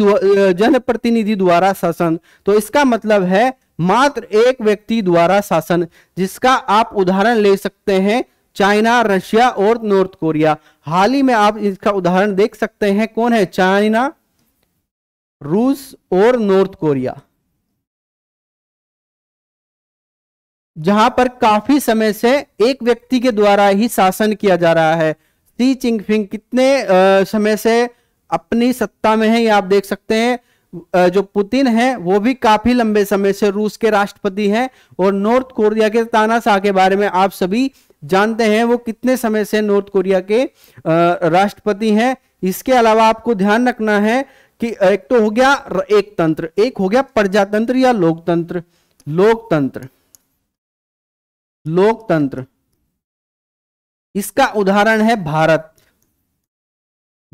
जनप्रतिनिधि द्वारा शासन तो इसका मतलब है मात्र एक व्यक्ति द्वारा शासन जिसका आप उदाहरण ले सकते हैं चाइना रशिया और नॉर्थ कोरिया हाल ही में आप इसका उदाहरण देख सकते हैं कौन है चाइना रूस और नॉर्थ कोरिया जहां पर काफी समय से एक व्यक्ति के द्वारा ही शासन किया जा रहा है सी चिंगफिंग कितने आ, समय से अपनी सत्ता में है ये आप देख सकते हैं जो पुतिन है वो भी काफी लंबे समय से रूस के राष्ट्रपति हैं और नॉर्थ कोरिया के तानाशाह के बारे में आप सभी जानते हैं वो कितने समय से नॉर्थ कोरिया के राष्ट्रपति हैं इसके अलावा आपको ध्यान रखना है कि एक तो हो गया एक तंत्र एक हो गया प्रजातंत्र या लोकतंत्र लोकतंत्र लोकतंत्र इसका उदाहरण है भारत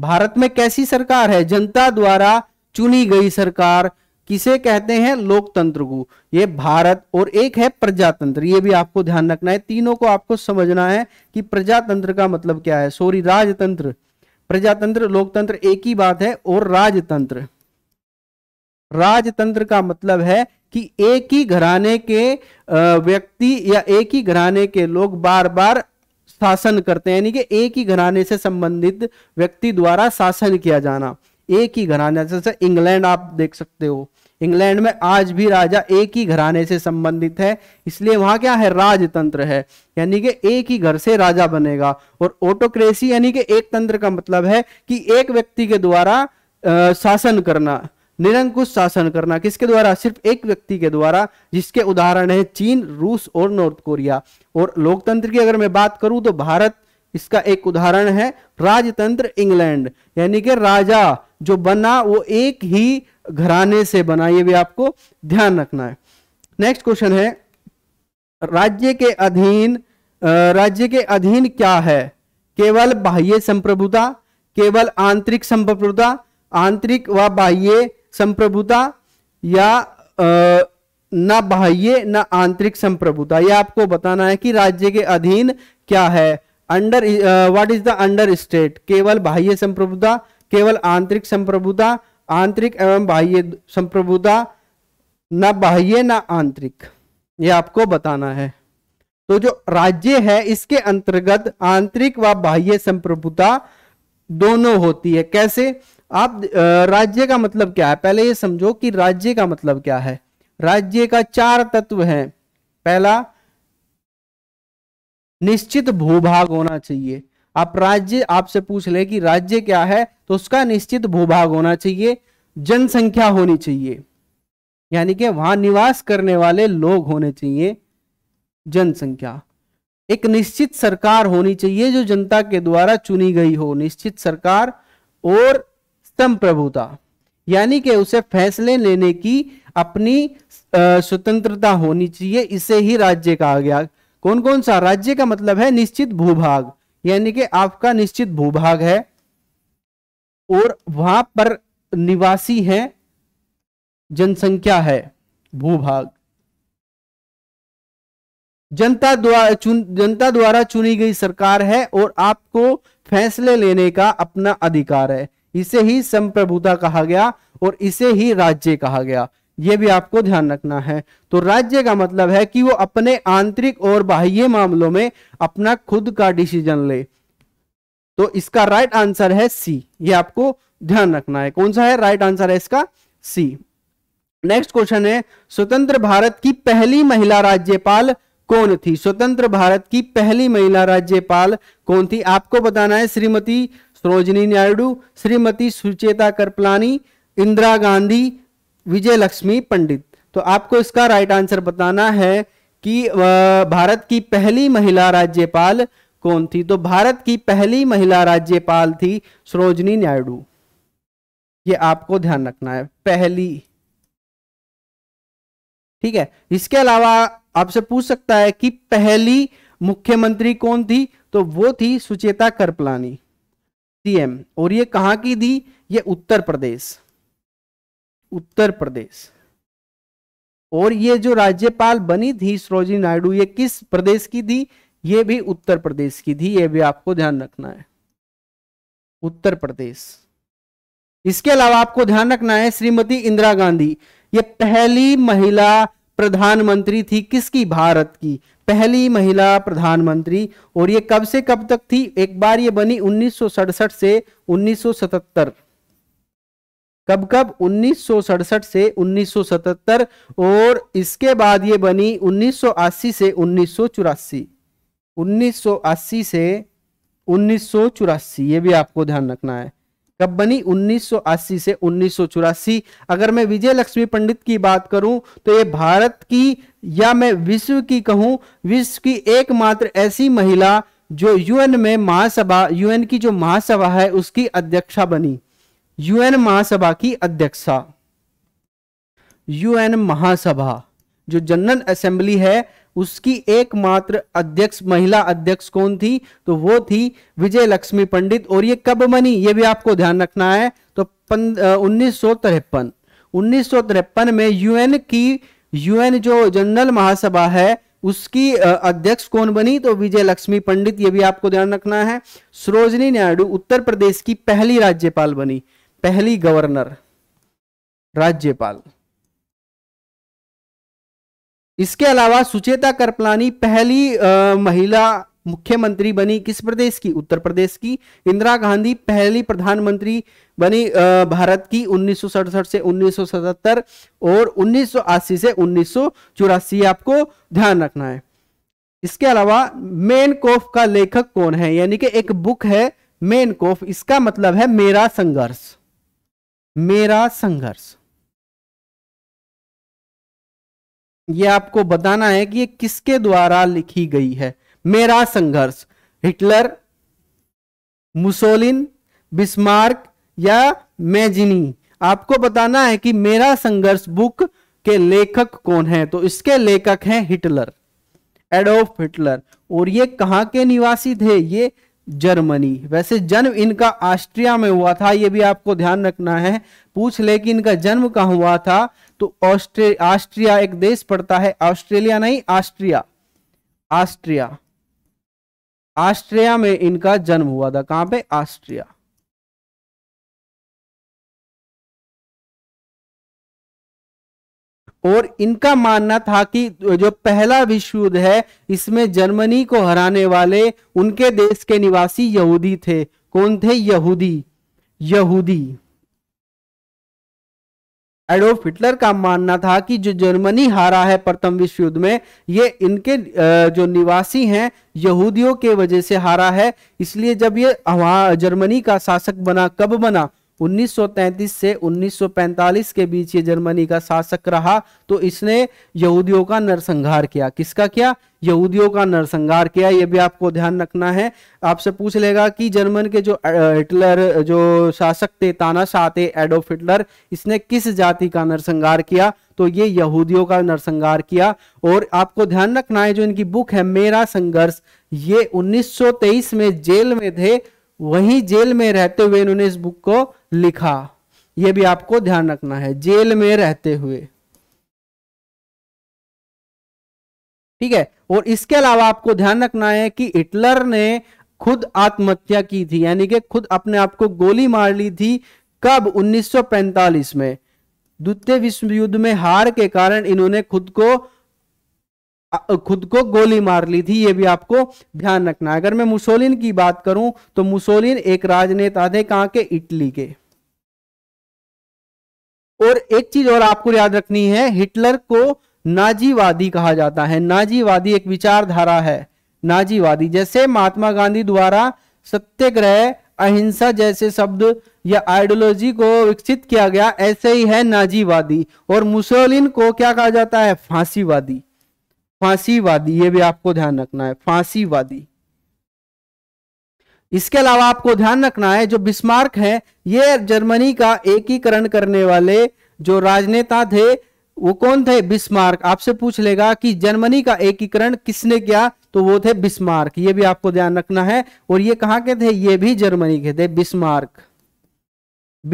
भारत में कैसी सरकार है जनता द्वारा चुनी गई सरकार किसे कहते हैं लोकतंत्र को ये भारत और एक है प्रजातंत्र ये भी आपको ध्यान रखना है तीनों को आपको समझना है कि प्रजातंत्र का मतलब क्या है सॉरी राजतंत्र प्रजातंत्र लोकतंत्र एक ही बात है और राजतंत्र राजतंत्र का मतलब है कि एक ही घराने के व्यक्ति या एक ही घराने के लोग बार बार शासन करते हैं यानी कि एक ही घराने से संबंधित व्यक्ति द्वारा शासन किया जाना एक ही घराने जैसे इंग्लैंड आप देख सकते हो इंग्लैंड में आज भी राजा एक ही घराने से संबंधित है इसलिए वहां क्या है राजतंत्र है यानी कि एक ही घर से राजा बनेगा और ऑटोक्रेसी यानी कि एक तंत्र का मतलब है कि एक व्यक्ति के द्वारा शासन करना निरंकुश शासन करना किसके द्वारा सिर्फ एक व्यक्ति के द्वारा जिसके उदाहरण है चीन रूस और नॉर्थ कोरिया और लोकतंत्र की अगर मैं बात करूं तो भारत इसका एक उदाहरण है राजतंत्र इंग्लैंड यानी कि राजा जो बना वो एक ही घराने से बना ये भी आपको ध्यान रखना है नेक्स्ट क्वेश्चन है राज्य के अधीन राज्य के अधीन क्या है केवल बाह्य संप्रभुता केवल आंतरिक संप्रभुता आंतरिक व बाह्य संप्रभुता या ना बाह्य ना आंतरिक संप्रभुता यह आपको बताना है कि राज्य के अधीन क्या है under what is the under state केवल बाह्य संप्रभुता केवल आंतरिक संप्रभुता आंतरिक एवं बाह्य संप्रभुता ना बाह्य ना आंतरिक यह आपको बताना है तो जो राज्य है इसके अंतर्गत आंतरिक व बाह्य संप्रभुता दोनों होती है कैसे आप राज्य का मतलब क्या है पहले ये समझो कि राज्य का मतलब क्या है राज्य का चार तत्व हैं पहला निश्चित भूभाग होना चाहिए आप राज्य आपसे पूछ ले कि राज्य क्या है तो उसका निश्चित भूभाग होना चाहिए जनसंख्या होनी चाहिए यानी कि वहां निवास करने वाले लोग होने चाहिए जनसंख्या एक निश्चित सरकार होनी चाहिए जो जनता के द्वारा चुनी गई हो निश्चित सरकार और तम प्रभुता यानी कि उसे फैसले लेने की अपनी स्वतंत्रता होनी चाहिए इसे ही राज्य कहा गया कौन कौन सा राज्य का मतलब है निश्चित भूभाग यानी कि आपका निश्चित भूभाग है और वहां पर निवासी है जनसंख्या है भूभाग जनता द्वारा चुन जनता द्वारा चुनी गई सरकार है और आपको फैसले लेने का अपना अधिकार है इसे ही संप्रभुता कहा गया और इसे ही राज्य कहा गया ये भी आपको ध्यान रखना है तो राज्य का मतलब है कि वो अपने आंतरिक और बाह्य मामलों में अपना खुद का डिसीजन ले तो इसका राइट आंसर है सी ये आपको ध्यान रखना है कौन सा है राइट आंसर है इसका सी नेक्स्ट क्वेश्चन है स्वतंत्र भारत की पहली महिला राज्यपाल कौन थी स्वतंत्र भारत की पहली महिला राज्यपाल कौन थी आपको बताना है श्रीमती सरोजनी नायडू श्रीमती सुचेता कृपलानी इंदिरा गांधी विजय लक्ष्मी पंडित तो आपको इसका राइट आंसर बताना है कि भारत की पहली महिला राज्यपाल कौन थी तो भारत की पहली महिला राज्यपाल थी सरोजनी नायडू ये आपको ध्यान रखना है पहली ठीक है इसके अलावा आपसे पूछ सकता है कि पहली मुख्यमंत्री कौन थी तो वो थी सुचेता कृपलानी सीएम और ये कहा की दी ये उत्तर प्रदेश उत्तर प्रदेश और ये जो राज्यपाल बनी थी सरोजी नायडू ये किस प्रदेश की थी ये भी उत्तर प्रदेश की थी ये भी आपको ध्यान रखना है उत्तर प्रदेश इसके अलावा आपको ध्यान रखना है श्रीमती इंदिरा गांधी ये पहली महिला प्रधानमंत्री थी किसकी भारत की पहली महिला प्रधानमंत्री और ये कब से कब तक थी एक बार ये बनी 1967 से 1977 कब कब 1967 से 1977 और इसके बाद ये बनी 1980 से उन्नीस 1980 से उन्नीस ये भी आपको ध्यान रखना है कब बनी 1980 से उन्नीस अगर मैं विजय लक्ष्मी पंडित की बात करूं तो ये भारत की या मैं विश्व की कहूं विश्व की एकमात्र ऐसी महिला जो यूएन में महासभा यूएन की जो महासभा है उसकी अध्यक्षा बनी यूएन महासभा की अध्यक्षा यूएन महासभा जो जनरल असेंबली है उसकी एकमात्र अध्यक्ष महिला अध्यक्ष कौन थी तो वो थी विजय लक्ष्मी पंडित और ये कब बनी ये भी आपको ध्यान रखना है तो उन्नीस सौ तिरपन उन्नीस सौ तिरपन में यूएन की यूएन जो जनरल महासभा है उसकी अध्यक्ष कौन बनी तो विजय लक्ष्मी पंडित ये भी आपको ध्यान रखना है सरोजनी नायडू उत्तर प्रदेश की पहली राज्यपाल बनी पहली गवर्नर राज्यपाल इसके अलावा सुचेता कृपलानी पहली आ, महिला मुख्यमंत्री बनी किस प्रदेश की उत्तर प्रदेश की इंदिरा गांधी पहली प्रधानमंत्री बनी भारत की उन्नीस से 1977 और 1980 से उन्नीस आपको ध्यान रखना है इसके अलावा मेन कोफ का लेखक कौन है यानी कि एक बुक है मेन कोफ इसका मतलब है मेरा संघर्ष मेरा संघर्ष ये आपको बताना है कि ये किसके द्वारा लिखी गई है मेरा संघर्ष हिटलर मुसोलिन बिस्मार्क या मेजिनी आपको बताना है कि मेरा संघर्ष बुक के लेखक कौन है तो इसके लेखक हैं हिटलर एडोफ हिटलर और ये कहाँ के निवासी थे ये जर्मनी वैसे जन्म इनका ऑस्ट्रिया में हुआ था ये भी आपको ध्यान रखना है पूछ ले कि इनका जन्म कहाँ हुआ था तो ऑस्ट्रे ऑस्ट्रिया एक देश पड़ता है ऑस्ट्रेलिया नहीं ऑस्ट्रिया ऑस्ट्रिया
ऑस्ट्रिया में इनका जन्म हुआ था कहां पे ऑस्ट्रिया और इनका मानना था कि जो पहला विश्व युद्ध है इसमें जर्मनी को हराने
वाले उनके देश के निवासी यहूदी थे कौन थे यहूदी यहूदी एडोल्फ हिटलर का मानना था कि जो जर्मनी हारा है प्रथम विश्व युद्ध में ये इनके जो निवासी हैं यहूदियों के वजह से हारा है इसलिए जब ये जर्मनी का शासक बना कब बना 1933 से 1945 के बीच ये जर्मनी का शासक रहा तो इसने यहूदियों का नरसंहार किया किसका किया यहूदियों का नरसंहार किया ये भी आपको ध्यान रखना है आपसे पूछ लेगा कि जर्मन के जो हिटलर जो शासक थे तानाशाह थे एडोफ हिटलर इसने किस जाति का नरसंहार किया तो ये यहूदियों का नरसंहार किया और आपको ध्यान रखना है जो इनकी बुक है मेरा संघर्ष ये 1923 में जेल में थे वहीं जेल में रहते हुए इन्होंने इस बुक को लिखा यह भी आपको ध्यान रखना है जेल में रहते हुए ठीक है और इसके अलावा आपको ध्यान रखना है कि हिटलर ने खुद आत्महत्या की थी यानी कि खुद अपने आप को गोली मार ली थी कब 1945 में द्वितीय विश्व युद्ध में हार के कारण इन्होंने खुद को खुद को गोली मार ली थी ये भी आपको ध्यान रखना है अगर मैं मुसोलिन की बात करूं तो मुसोलिन एक राजनेता थे कहां के इटली के और एक चीज और आपको याद रखनी है हिटलर को नाजीवादी कहा जाता है नाजीवादी एक विचारधारा है नाजीवादी जैसे महात्मा गांधी द्वारा सत्याग्रह अहिंसा जैसे शब्द या आइडियोलॉजी को विकसित किया गया ऐसे ही है नाजीवादी और मुसोलिन को क्या कहा जाता है फांसीवादी फांसीवादी ये भी आपको ध्यान रखना है फांसीवादी इसके अलावा आपको ध्यान रखना है जो बिस्मार्क है ये जर्मनी का एकीकरण करने वाले जो राजनेता थे वो कौन थे बिस्मार्क आपसे पूछ लेगा कि जर्मनी का एकीकरण किसने किया तो वो थे बिस्मार्क ये भी आपको ध्यान रखना है और ये कहां के थे ये भी जर्मनी के थे बिस्मार्क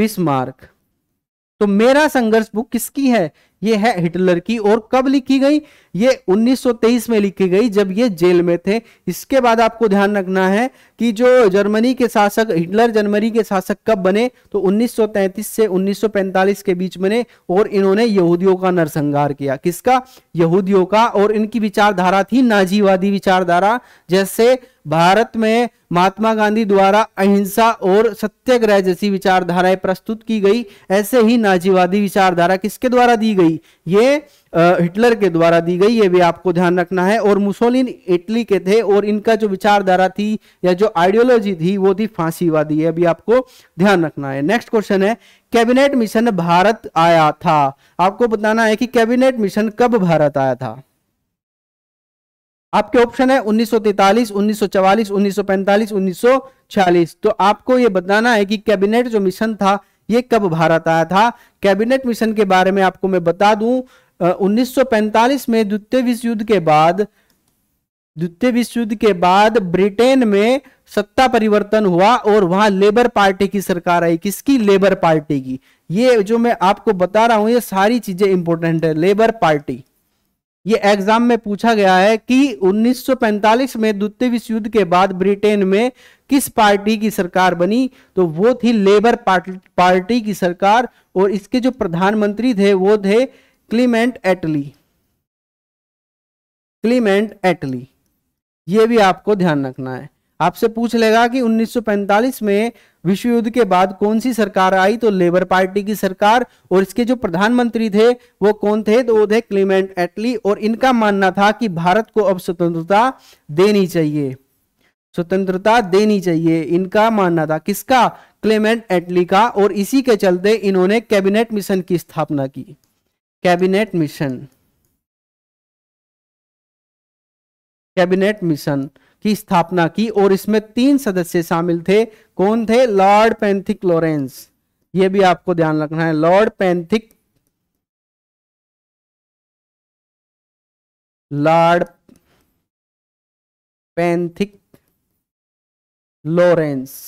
बिस्मार्क तो मेरा संघर्ष बुक किसकी है ये है हिटलर की और कब लिखी गई ये 1923 में लिखी गई जब ये जेल में थे इसके बाद आपको ध्यान रखना है कि जो जर्मनी के शासक हिटलर जर्मनी के शासक कब बने तो 1933 से 1945 के बीच बने और इन्होंने यहूदियों का नरसंहार किया किसका यहूदियों का और इनकी विचारधारा थी नाजीवादी विचारधारा जैसे भारत में महात्मा गांधी द्वारा अहिंसा और सत्याग्रह जैसी विचारधाराएं प्रस्तुत की गई ऐसे ही नाजीवादी विचारधारा किसके द्वारा दी गई ये आ, हिटलर के द्वारा दी गई ये भी आपको ध्यान रखना है और मुसोलिन इटली के थे और इनका जो विचारधारा थी या जो आइडियोलॉजी थी वो थी फांसीवादी ये भी आपको ध्यान रखना है नेक्स्ट क्वेश्चन है कैबिनेट मिशन भारत आया था आपको बताना है कि कैबिनेट मिशन कब भारत आया था आपके ऑप्शन है 1943, 1944, 1945, 1946 तो आपको यह बताना है कि कैबिनेट जो मिशन था यह कब भारत आया था कैबिनेट मिशन के बारे में आपको मैं बता दूं उन्नीस में द्वितीय विश्व युद्ध के बाद द्वितीय विश्व युद्ध के बाद ब्रिटेन में सत्ता परिवर्तन हुआ और वहां लेबर पार्टी की सरकार आई किसकी लेबर पार्टी की ये जो मैं आपको बता रहा हूं ये सारी चीजें इंपोर्टेंट है लेबर पार्टी ये एग्जाम में पूछा गया है कि 1945 में द्वितीय विश्व युद्ध के बाद ब्रिटेन में किस पार्टी की सरकार बनी तो वो थी लेबर पार्टी की सरकार और इसके जो प्रधानमंत्री थे वो थे क्लीमेंट एटली क्लीमेंट एटली ये भी आपको ध्यान रखना है आपसे पूछ लेगा कि 1945 में विश्व युद्ध के बाद कौन सी सरकार आई तो लेबर पार्टी की सरकार और इसके जो प्रधानमंत्री थे वो कौन थे तो वो थे क्लीमेंट एटली और इनका मानना था कि भारत को अब स्वतंत्रता देनी चाहिए स्वतंत्रता देनी चाहिए इनका मानना था किसका क्लेमेंट एटली का और इसी के चलते इन्होंने कैबिनेट मिशन की स्थापना की कैबिनेट मिशन कैबिनेट मिशन की स्थापना की और इसमें तीन सदस्य शामिल थे कौन थे लॉर्ड पेंथिक लॉरेंस
ये भी आपको ध्यान रखना है lord Pethick lord Pethick Lawrence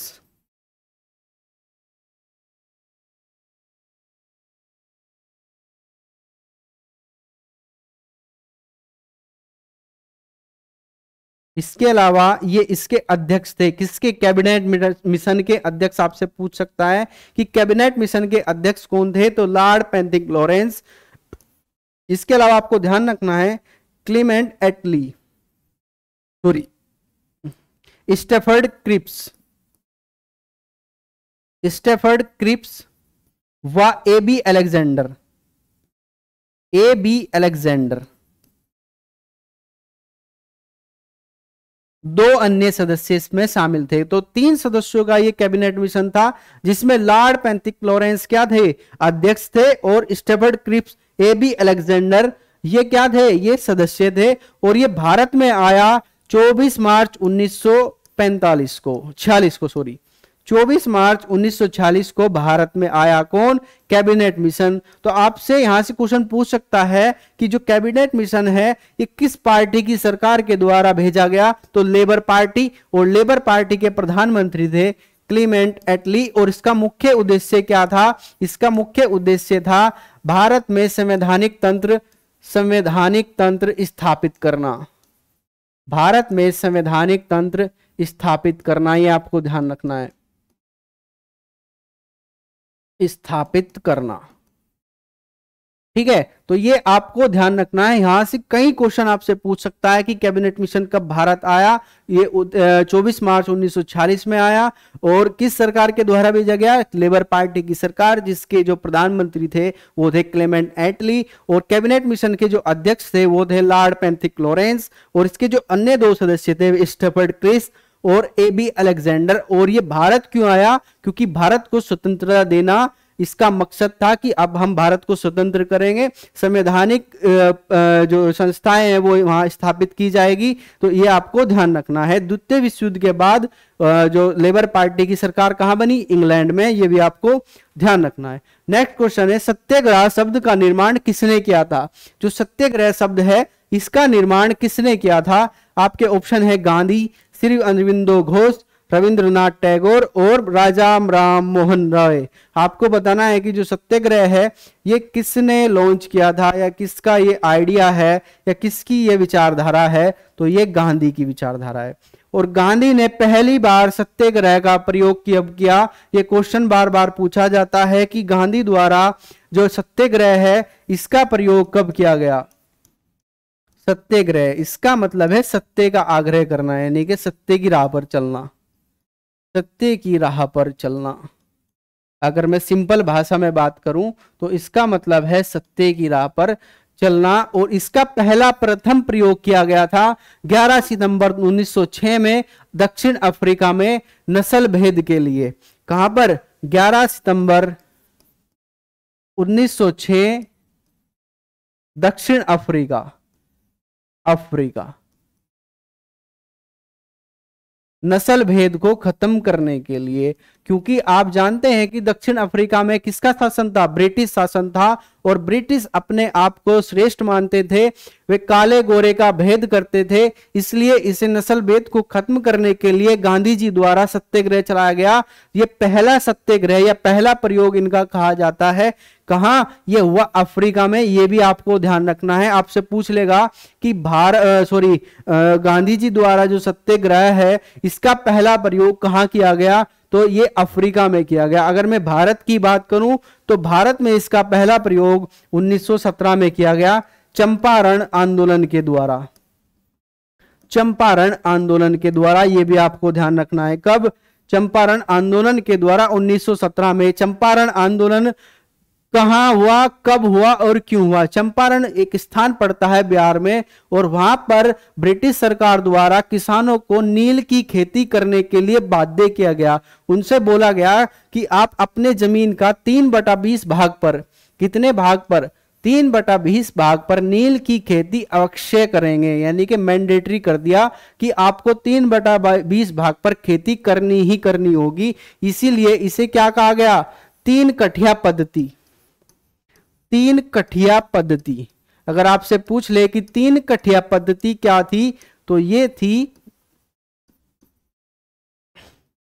इसके अलावा ये इसके अध्यक्ष थे किसके कैबिनेट मिशन के अध्यक्ष आपसे पूछ सकता है
कि कैबिनेट मिशन के अध्यक्ष कौन थे तो लॉर्ड पेंथिक लॉरेंस इसके अलावा आपको ध्यान रखना है Clement Attlee sorry
Stafford Cripps Stafford Cripps व A B Alexander A B Alexander दो
अन्य सदस्य इसमें शामिल थे तो तीन सदस्यों का ये कैबिनेट मिशन था जिसमें लॉर्ड पैंथिक लॉरेंस क्या थे अध्यक्ष थे और Stafford Cripps A B Alexander ये क्या थे ये सदस्य थे और ये भारत में आया 24 मार्च 1945 को छियालीस को सॉरी 24 मार्च 1946 को भारत में आया कौन कैबिनेट मिशन तो आपसे यहां से क्वेश्चन पूछ सकता है कि जो कैबिनेट मिशन है ये किस पार्टी की सरकार के द्वारा भेजा गया तो लेबर पार्टी और लेबर पार्टी के प्रधानमंत्री थे क्लीमेंट एटली और इसका मुख्य उद्देश्य क्या था इसका मुख्य उद्देश्य था भारत में संवैधानिक तंत्र संवैधानिक तंत्र स्थापित करना भारत में संवैधानिक तंत्र स्थापित करना ये आपको ध्यान रखना है स्थापित करना ठीक है तो ये आपको ध्यान रखना है यहां से कई क्वेश्चन आपसे पूछ सकता है कि कैबिनेट मिशन कब भारत आया ये 24 मार्च 1946 में आया और किस सरकार के द्वारा भेजा गया लेबर पार्टी की सरकार जिसके जो प्रधानमंत्री थे वो थे क्लेमेंट एटली और कैबिनेट मिशन के जो अध्यक्ष थे वो थे लॉर्ड पेंथिक लॉरेंस और इसके जो अन्य दो सदस्य थे स्टेफर्ड क्रिस्ट और ए बी अलेक्जेंडर और ये भारत क्यों आया क्योंकि भारत को स्वतंत्रता देना इसका मकसद था कि अब हम भारत को स्वतंत्र करेंगे संवैधानिक जो संस्थाएं हैं वो वहां स्थापित की जाएगी तो ये आपको ध्यान रखना है द्वितीय विश्व युद्ध के बाद जो लेबर पार्टी की सरकार कहाँ बनी इंग्लैंड में ये भी आपको ध्यान रखना है नेक्स्ट क्वेश्चन है सत्याग्रह शब्द का निर्माण किसने किया था जो सत्याग्रह शब्द है इसका निर्माण किसने किया था आपके ऑप्शन है गांधी श्री अरविंदो घोष रविंद्रनाथ टैगोर और राजा राम मोहन रॉय आपको बताना है कि जो सत्याग्रह है ये किसने लॉन्च किया था या किसका ये आइडिया है या किसकी ये विचारधारा है तो ये गांधी की विचारधारा है और गांधी ने पहली बार सत्याग्रह का प्रयोग कब किया ये क्वेश्चन बार बार पूछा जाता है कि गांधी द्वारा जो सत्याग्रह है इसका प्रयोग कब किया गया सत्याग्रह इसका मतलब है सत्य का आग्रह करना यानी कि सत्य की राह पर चलना सत्य की राह पर चलना अगर मैं सिंपल भाषा में बात करूं तो इसका मतलब है सत्य की राह पर चलना और इसका पहला प्रथम प्रयोग किया गया था 11 सितंबर 1906 में दक्षिण अफ्रीका में नस्ल भेद के लिए कहां पर 11
सितंबर 1906 दक्षिण अफ्रीका अफ्रीका
नस्ल भेद को खत्म करने के लिए क्योंकि आप जानते हैं कि दक्षिण अफ्रीका में किसका शासन था ब्रिटिश शासन था और ब्रिटिश अपने आप को श्रेष्ठ मानते थे वे काले गोरे का भेद करते थे इसलिए इसे नस्ल भेद को खत्म करने के लिए गांधी जी द्वारा सत्याग्रह चलाया गया ये पहला सत्याग्रह या पहला प्रयोग इनका कहा जाता है कहा यह हुआ अफ्रीका में यह भी आपको ध्यान रखना है आपसे पूछ लेगा कि भार सॉरी गांधी जी द्वारा जो सत्याग्रह है इसका पहला प्रयोग कहाँ किया गया तो ये अफ्रीका में किया गया अगर मैं भारत की बात करूं तो भारत में इसका पहला प्रयोग 1917 में किया गया चंपारण आंदोलन के द्वारा चंपारण आंदोलन के द्वारा यह भी आपको ध्यान रखना है कब चंपारण आंदोलन के द्वारा 1917 में चंपारण आंदोलन कहा हुआ कब हुआ और क्यों हुआ चंपारण एक स्थान पड़ता है बिहार में और वहां पर ब्रिटिश सरकार द्वारा किसानों को नील की खेती करने के लिए बाध्य किया गया उनसे बोला गया कि आप अपने जमीन का तीन बटा बीस भाग पर कितने भाग पर तीन बटा बीस भाग पर नील की खेती अवश्य करेंगे यानी कि मैंडेटरी कर दिया कि आपको तीन बटा बीस भाग पर खेती करनी ही करनी होगी इसीलिए इसे क्या कहा गया तीन कठिया पद्धति तीन कठिया पद्धति अगर आपसे पूछ ले कि तीन कठिया पद्धति क्या थी तो ये थी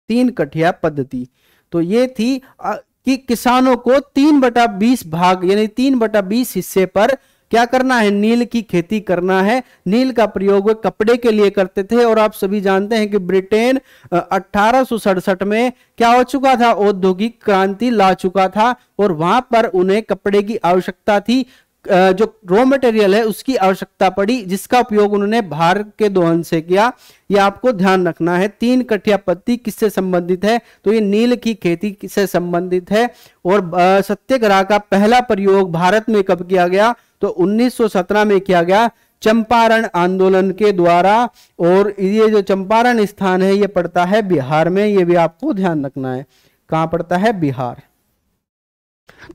तीन कठिया पद्धति तो ये थी कि किसानों को तीन बटा बीस भाग यानी तीन बटा बीस हिस्से पर क्या करना है नील की खेती करना है नील का प्रयोग वे कपड़े के लिए करते थे और आप सभी जानते हैं कि ब्रिटेन अठारह में क्या हो चुका था औद्योगिक क्रांति ला चुका था और वहां पर उन्हें कपड़े की आवश्यकता थी जो रॉ मटेरियल है उसकी आवश्यकता पड़ी जिसका उपयोग उन्होंने भार के दोहन से किया यह आपको ध्यान रखना है तीन कठिया पत्ती किससे संबंधित है तो ये नील की खेती किससे संबंधित है और सत्याग्रह का पहला प्रयोग भारत में कब किया गया तो 1917 में किया गया चंपारण आंदोलन के द्वारा और ये जो चंपारण स्थान है ये पड़ता है बिहार में ये भी आपको ध्यान रखना है कहाँ पड़ता है बिहार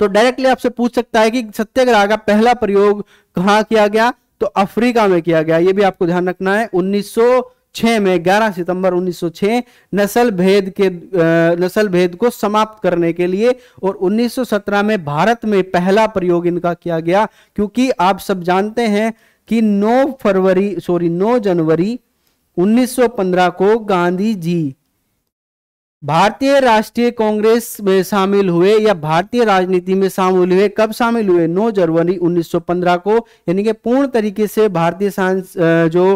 तो डायरेक्टली आपसे पूछ सकता है कि सत्याग्रह का पहला प्रयोग कहां किया गया तो अफ्रीका में किया गया यह भी आपको ध्यान रखना है 1906 में 11 सितंबर 1906 नस्ल भेद के नस्ल भेद को समाप्त करने के लिए और 1917 में भारत में पहला प्रयोग इनका किया गया क्योंकि आप सब जानते हैं कि 9 फरवरी सॉरी 9 जनवरी 1915 को गांधी जी भारतीय राष्ट्रीय कांग्रेस में शामिल हुए या भारतीय राजनीति में शामिल हुए कब शामिल हुए 9 जनवरी 1915 को यानी कि पूर्ण तरीके से भारतीय जो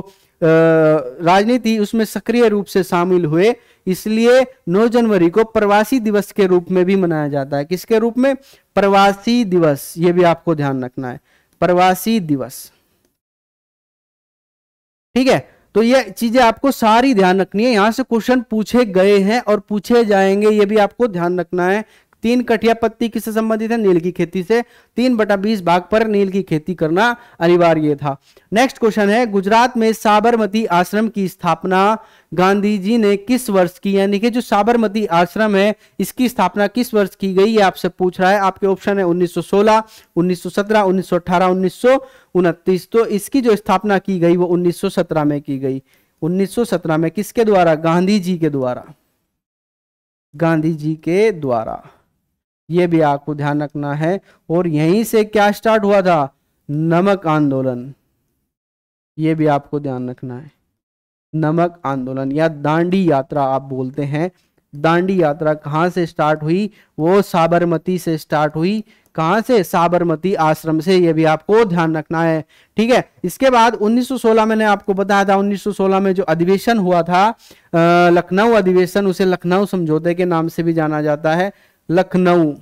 राजनीति उसमें सक्रिय रूप से शामिल हुए इसलिए 9 जनवरी को प्रवासी दिवस के रूप में भी मनाया जाता है किसके रूप में प्रवासी दिवस ये भी आपको ध्यान रखना है प्रवासी दिवस ठीक है तो ये चीजें आपको सारी ध्यान रखनी है यहां से क्वेश्चन पूछे गए हैं और पूछे जाएंगे ये भी आपको ध्यान रखना है तीन कठिया पत्ती किससे संबंधित है नील की खेती से तीन बटा बीस भाग पर नील की खेती करना अनिवार्य था नेक्स्ट क्वेश्चन है गुजरात में साबरमती आश्रम की स्थापना गांधी जी ने किस वर्ष की यानी कि जो साबरमती आश्रम है इसकी स्थापना किस वर्ष की गई है आपसे पूछ रहा है आपके ऑप्शन है 1916, 1917, 1918, 1929 तो इसकी जो स्थापना की गई वो 1917 में की गई 1917 में किसके द्वारा गांधी जी के द्वारा गांधी जी के द्वारा ये भी आपको ध्यान रखना है और यहीं से क्या स्टार्ट हुआ था नमक आंदोलन ये भी आपको ध्यान रखना है नमक आंदोलन या दांडी यात्रा आप बोलते हैं दांडी यात्रा कहाँ से स्टार्ट हुई वो साबरमती से स्टार्ट हुई कहाँ से साबरमती आश्रम से ये भी आपको ध्यान रखना है ठीक है इसके बाद 1916 मैंने आपको बताया था 1916 में जो अधिवेशन हुआ था लखनऊ अधिवेशन उसे लखनऊ समझौते के नाम से भी जाना जाता है लखनऊ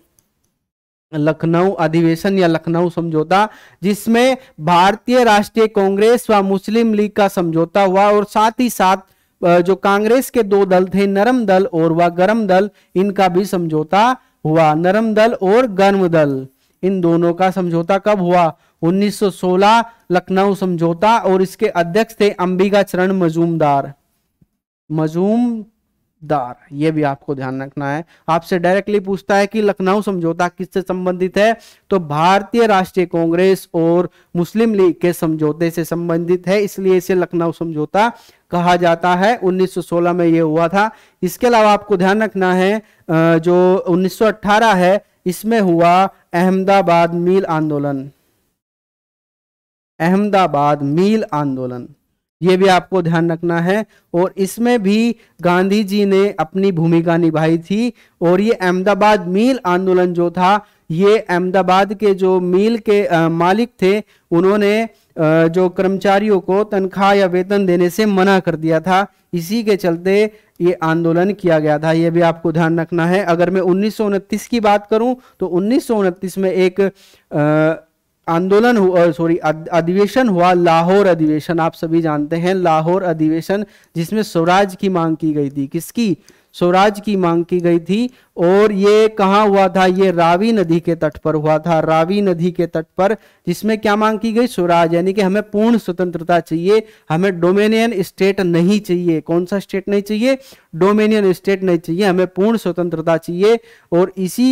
लखनऊ अधिवेशन या लखनऊ समझौता जिसमें भारतीय राष्ट्रीय कांग्रेस व मुस्लिम लीग का समझौता हुआ और साथ ही साथ जो कांग्रेस के दो दल थे नरम दल और व गर्म दल इनका भी समझौता हुआ नरम दल और गर्म दल इन दोनों का समझौता कब हुआ 1916 लखनऊ समझौता और इसके अध्यक्ष थे अंबिका चरण मजूमदार मजूम दार ये भी आपको ध्यान रखना है आपसे डायरेक्टली पूछता है कि लखनऊ समझौता किससे संबंधित है तो भारतीय राष्ट्रीय कांग्रेस और मुस्लिम लीग के समझौते से संबंधित है इसलिए इसे लखनऊ समझौता कहा जाता है 1916 में यह हुआ था इसके अलावा आपको ध्यान रखना है जो 1918 है इसमें हुआ अहमदाबाद मील आंदोलन अहमदाबाद मील आंदोलन ये भी आपको ध्यान रखना है और इसमें भी गांधी जी ने अपनी भूमिका निभाई थी और ये अहमदाबाद मील आंदोलन जो था ये अहमदाबाद के जो मील के आ, मालिक थे उन्होंने आ, जो कर्मचारियों को तनख्वाह या वेतन देने से मना कर दिया था इसी के चलते ये आंदोलन किया गया था ये भी आपको ध्यान रखना है अगर मैं उन्नीस की बात करूं तो उन्नीस में एक आ, आंदोलन हुआ सॉरी अधिवेशन हुआ लाहौर अधिवेशन आप सभी जानते हैं लाहौर अधिवेशन जिसमें स्वराज की मांग की गई थी किसकी स्वराज की मांग की गई थी और ये कहा हुआ था ये रावी नदी के तट पर हुआ था रावी नदी के तट पर जिसमें क्या मांग की गई स्वराज यानी कि हमें पूर्ण स्वतंत्रता चाहिए हमें डोमेनियन स्टेट नहीं चाहिए कौन सा स्टेट नहीं चाहिए डोमेनियन स्टेट नहीं चाहिए हमें पूर्ण स्वतंत्रता चाहिए और इसी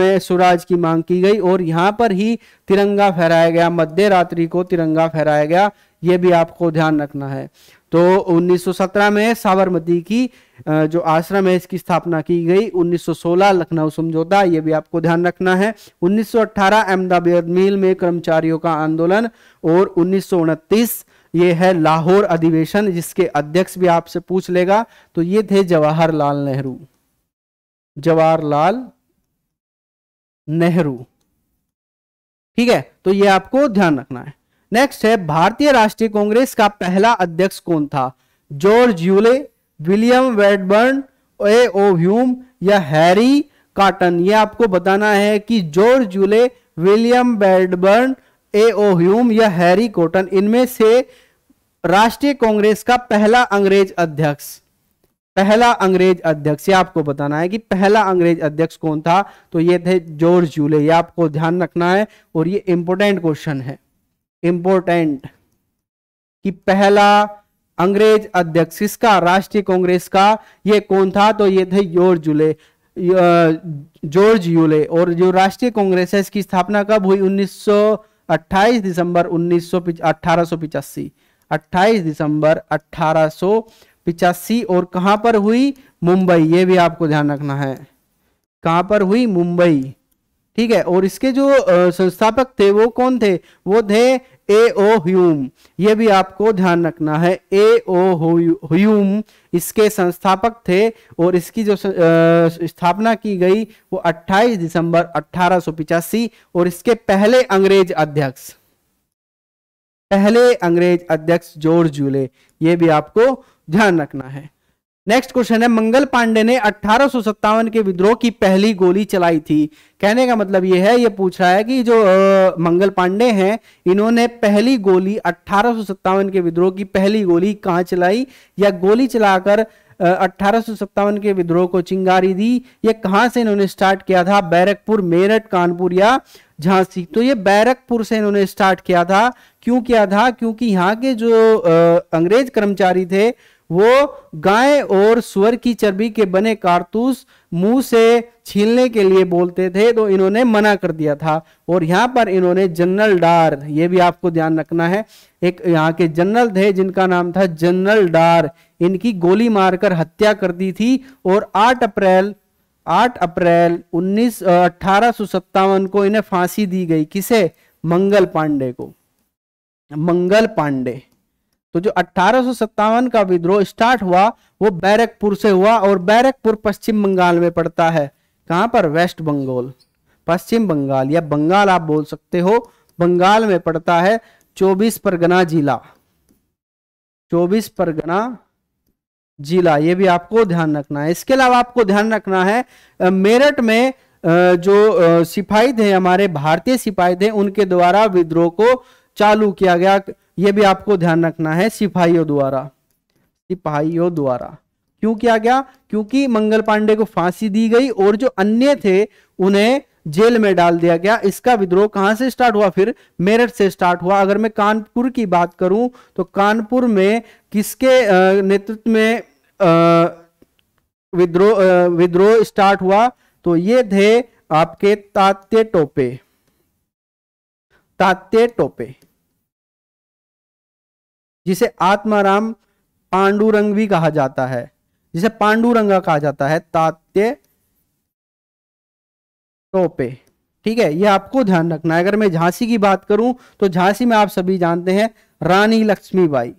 में स्वराज की मांग की गई और यहाँ पर ही तिरंगा फहराया गया मध्य रात्रि को तिरंगा फहराया गया ये भी आपको ध्यान रखना है तो 1917 में साबरमती की जो आश्रम है इसकी स्थापना की गई 1916 लखनऊ समझौता ये भी आपको ध्यान रखना है 1918 अहमदाबाद मिल में कर्मचारियों का आंदोलन और उन्नीस ये है लाहौर अधिवेशन जिसके अध्यक्ष भी आपसे पूछ लेगा तो ये थे जवाहरलाल नेहरू जवाहरलाल नेहरू ठीक है तो ये आपको ध्यान रखना है नेक्स्ट है भारतीय राष्ट्रीय कांग्रेस का पहला अध्यक्ष कौन था George Yule William Wedderburn A O Hume या हैरी काटन ये आपको बताना है कि George Yule William Wedderburn A O Hume या हैरी कॉटन इनमें से राष्ट्रीय कांग्रेस का पहला अंग्रेज अध्यक्ष पहला अंग्रेज अध्यक्ष ये आपको बताना है कि पहला अंग्रेज अध्यक्ष कौन था तो ये थे जॉर्ज यूले ये आपको ध्यान रखना है और ये इंपॉर्टेंट क्वेश्चन है इंपॉर्टेंट कि पहला अंग्रेज अध्यक्ष इसका राष्ट्रीय कांग्रेस का ये कौन था तो ये थे योर्ज जुले जॉर्ज यूले और जो राष्ट्रीय कांग्रेस है इसकी स्थापना कब हुई 1928 दिसंबर 1985 28 दिसंबर अठारह और कहां पर हुई मुंबई ये भी आपको ध्यान रखना है कहां पर हुई मुंबई ठीक है और इसके जो संस्थापक थे वो कौन थे वो थे ए ओ ह्यूम ये भी आपको ध्यान रखना है ए ओ ह्यूम इसके संस्थापक थे और इसकी जो स्थापना की गई वो 28 दिसंबर अठारह और इसके पहले अंग्रेज अध्यक्ष पहले अंग्रेज अध्यक्ष जॉर्ज जूले ये भी आपको ध्यान रखना है नेक्स्ट क्वेश्चन है मंगल पांडे ने अठारह के विद्रोह की पहली गोली चलाई थी कहने का मतलब यह है ये पूछ रहा है कि जो आ, मंगल पांडे हैं इन्होंने पहली गोली अठारह के विद्रोह की पहली गोली कहाँ चलाई या गोली चलाकर अठारह के विद्रोह को चिंगारी दी ये कहां से इन्होंने स्टार्ट किया था बैरकपुर मेरठ कानपुर या झांसी तो ये बैरकपुर से इन्होंने स्टार्ट किया था क्यों किया था क्योंकि यहाँ के जो आ, अंग्रेज कर्मचारी थे वो गाय और स्वर की चर्बी के बने कारतूस मुंह से छीलने के लिए बोलते थे तो इन्होंने मना कर दिया था और यहाँ पर इन्होंने जनरल डार ये भी आपको ध्यान रखना है एक यहाँ के जनरल थे जिनका नाम था जनरल डार इनकी गोली मारकर हत्या कर दी थी और 8 अप्रैल 8 अप्रैल उन्नीस अठारह को इन्हें फांसी दी गई किसे मंगल पांडे को मंगल पांडे तो जो अट्ठारह का विद्रोह स्टार्ट हुआ वो बैरकपुर से हुआ और बैरकपुर पश्चिम बंगाल में पड़ता है कहां पर वेस्ट बंगाल पश्चिम बंगाल या बंगाल आप बोल सकते हो बंगाल में पड़ता है चौबीस परगना जिला चौबीस परगना जिला ये भी आपको ध्यान रखना है इसके अलावा आपको ध्यान रखना है मेरठ में जो सिपाही थे हमारे भारतीय सिपाही थे उनके द्वारा विद्रोह को चालू किया गया ये भी आपको ध्यान रखना है सिपाहियों द्वारा सिपाहियों द्वारा क्यों किया गया क्योंकि मंगल पांडे को फांसी दी गई और जो अन्य थे उन्हें जेल में डाल दिया गया इसका विद्रोह कहां से स्टार्ट हुआ फिर मेरठ से स्टार्ट हुआ अगर मैं कानपुर की बात करूं तो कानपुर में किसके नेतृत्व में विद्रोह विद्रोह स्टार्ट हुआ तो ये थे आपके तात्य टोपे तात्य टोपे जिसे आत्माराम पांडुरंग भी कहा जाता है जिसे पांडुरंगा कहा जाता है तात्य टोपे ठीक है यह आपको ध्यान रखना है अगर मैं झांसी की बात करूं तो झांसी में आप सभी जानते हैं रानी लक्ष्मीबाई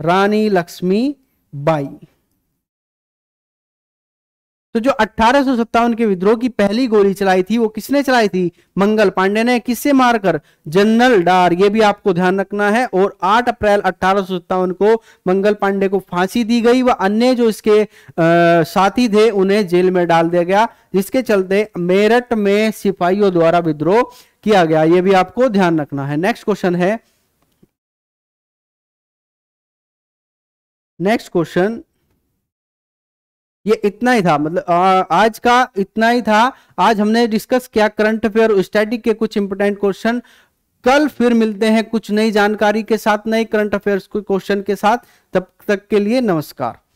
रानी लक्ष्मीबाई तो जो अठारह के विद्रोह की पहली गोली चलाई थी वो किसने चलाई थी मंगल पांडे ने किससे मारकर जनरल डार ये भी आपको ध्यान रखना है और 8 अप्रैल अठारह को मंगल पांडे को फांसी दी गई व अन्य जो इसके आ, साथी थे उन्हें जेल में डाल दिया गया जिसके चलते मेरठ में सिपाहियों द्वारा विद्रोह किया गया ये भी आपको ध्यान रखना है नेक्स्ट क्वेश्चन है
नेक्स्ट क्वेश्चन ये इतना ही था मतलब आ, आज का इतना ही था
आज हमने डिस्कस किया करंट अफेयर स्टैटिक के कुछ इंपोर्टेंट क्वेश्चन कल फिर मिलते हैं
कुछ नई जानकारी के साथ नए करंट अफेयर्स के क्वेश्चन के साथ तब तक के लिए नमस्कार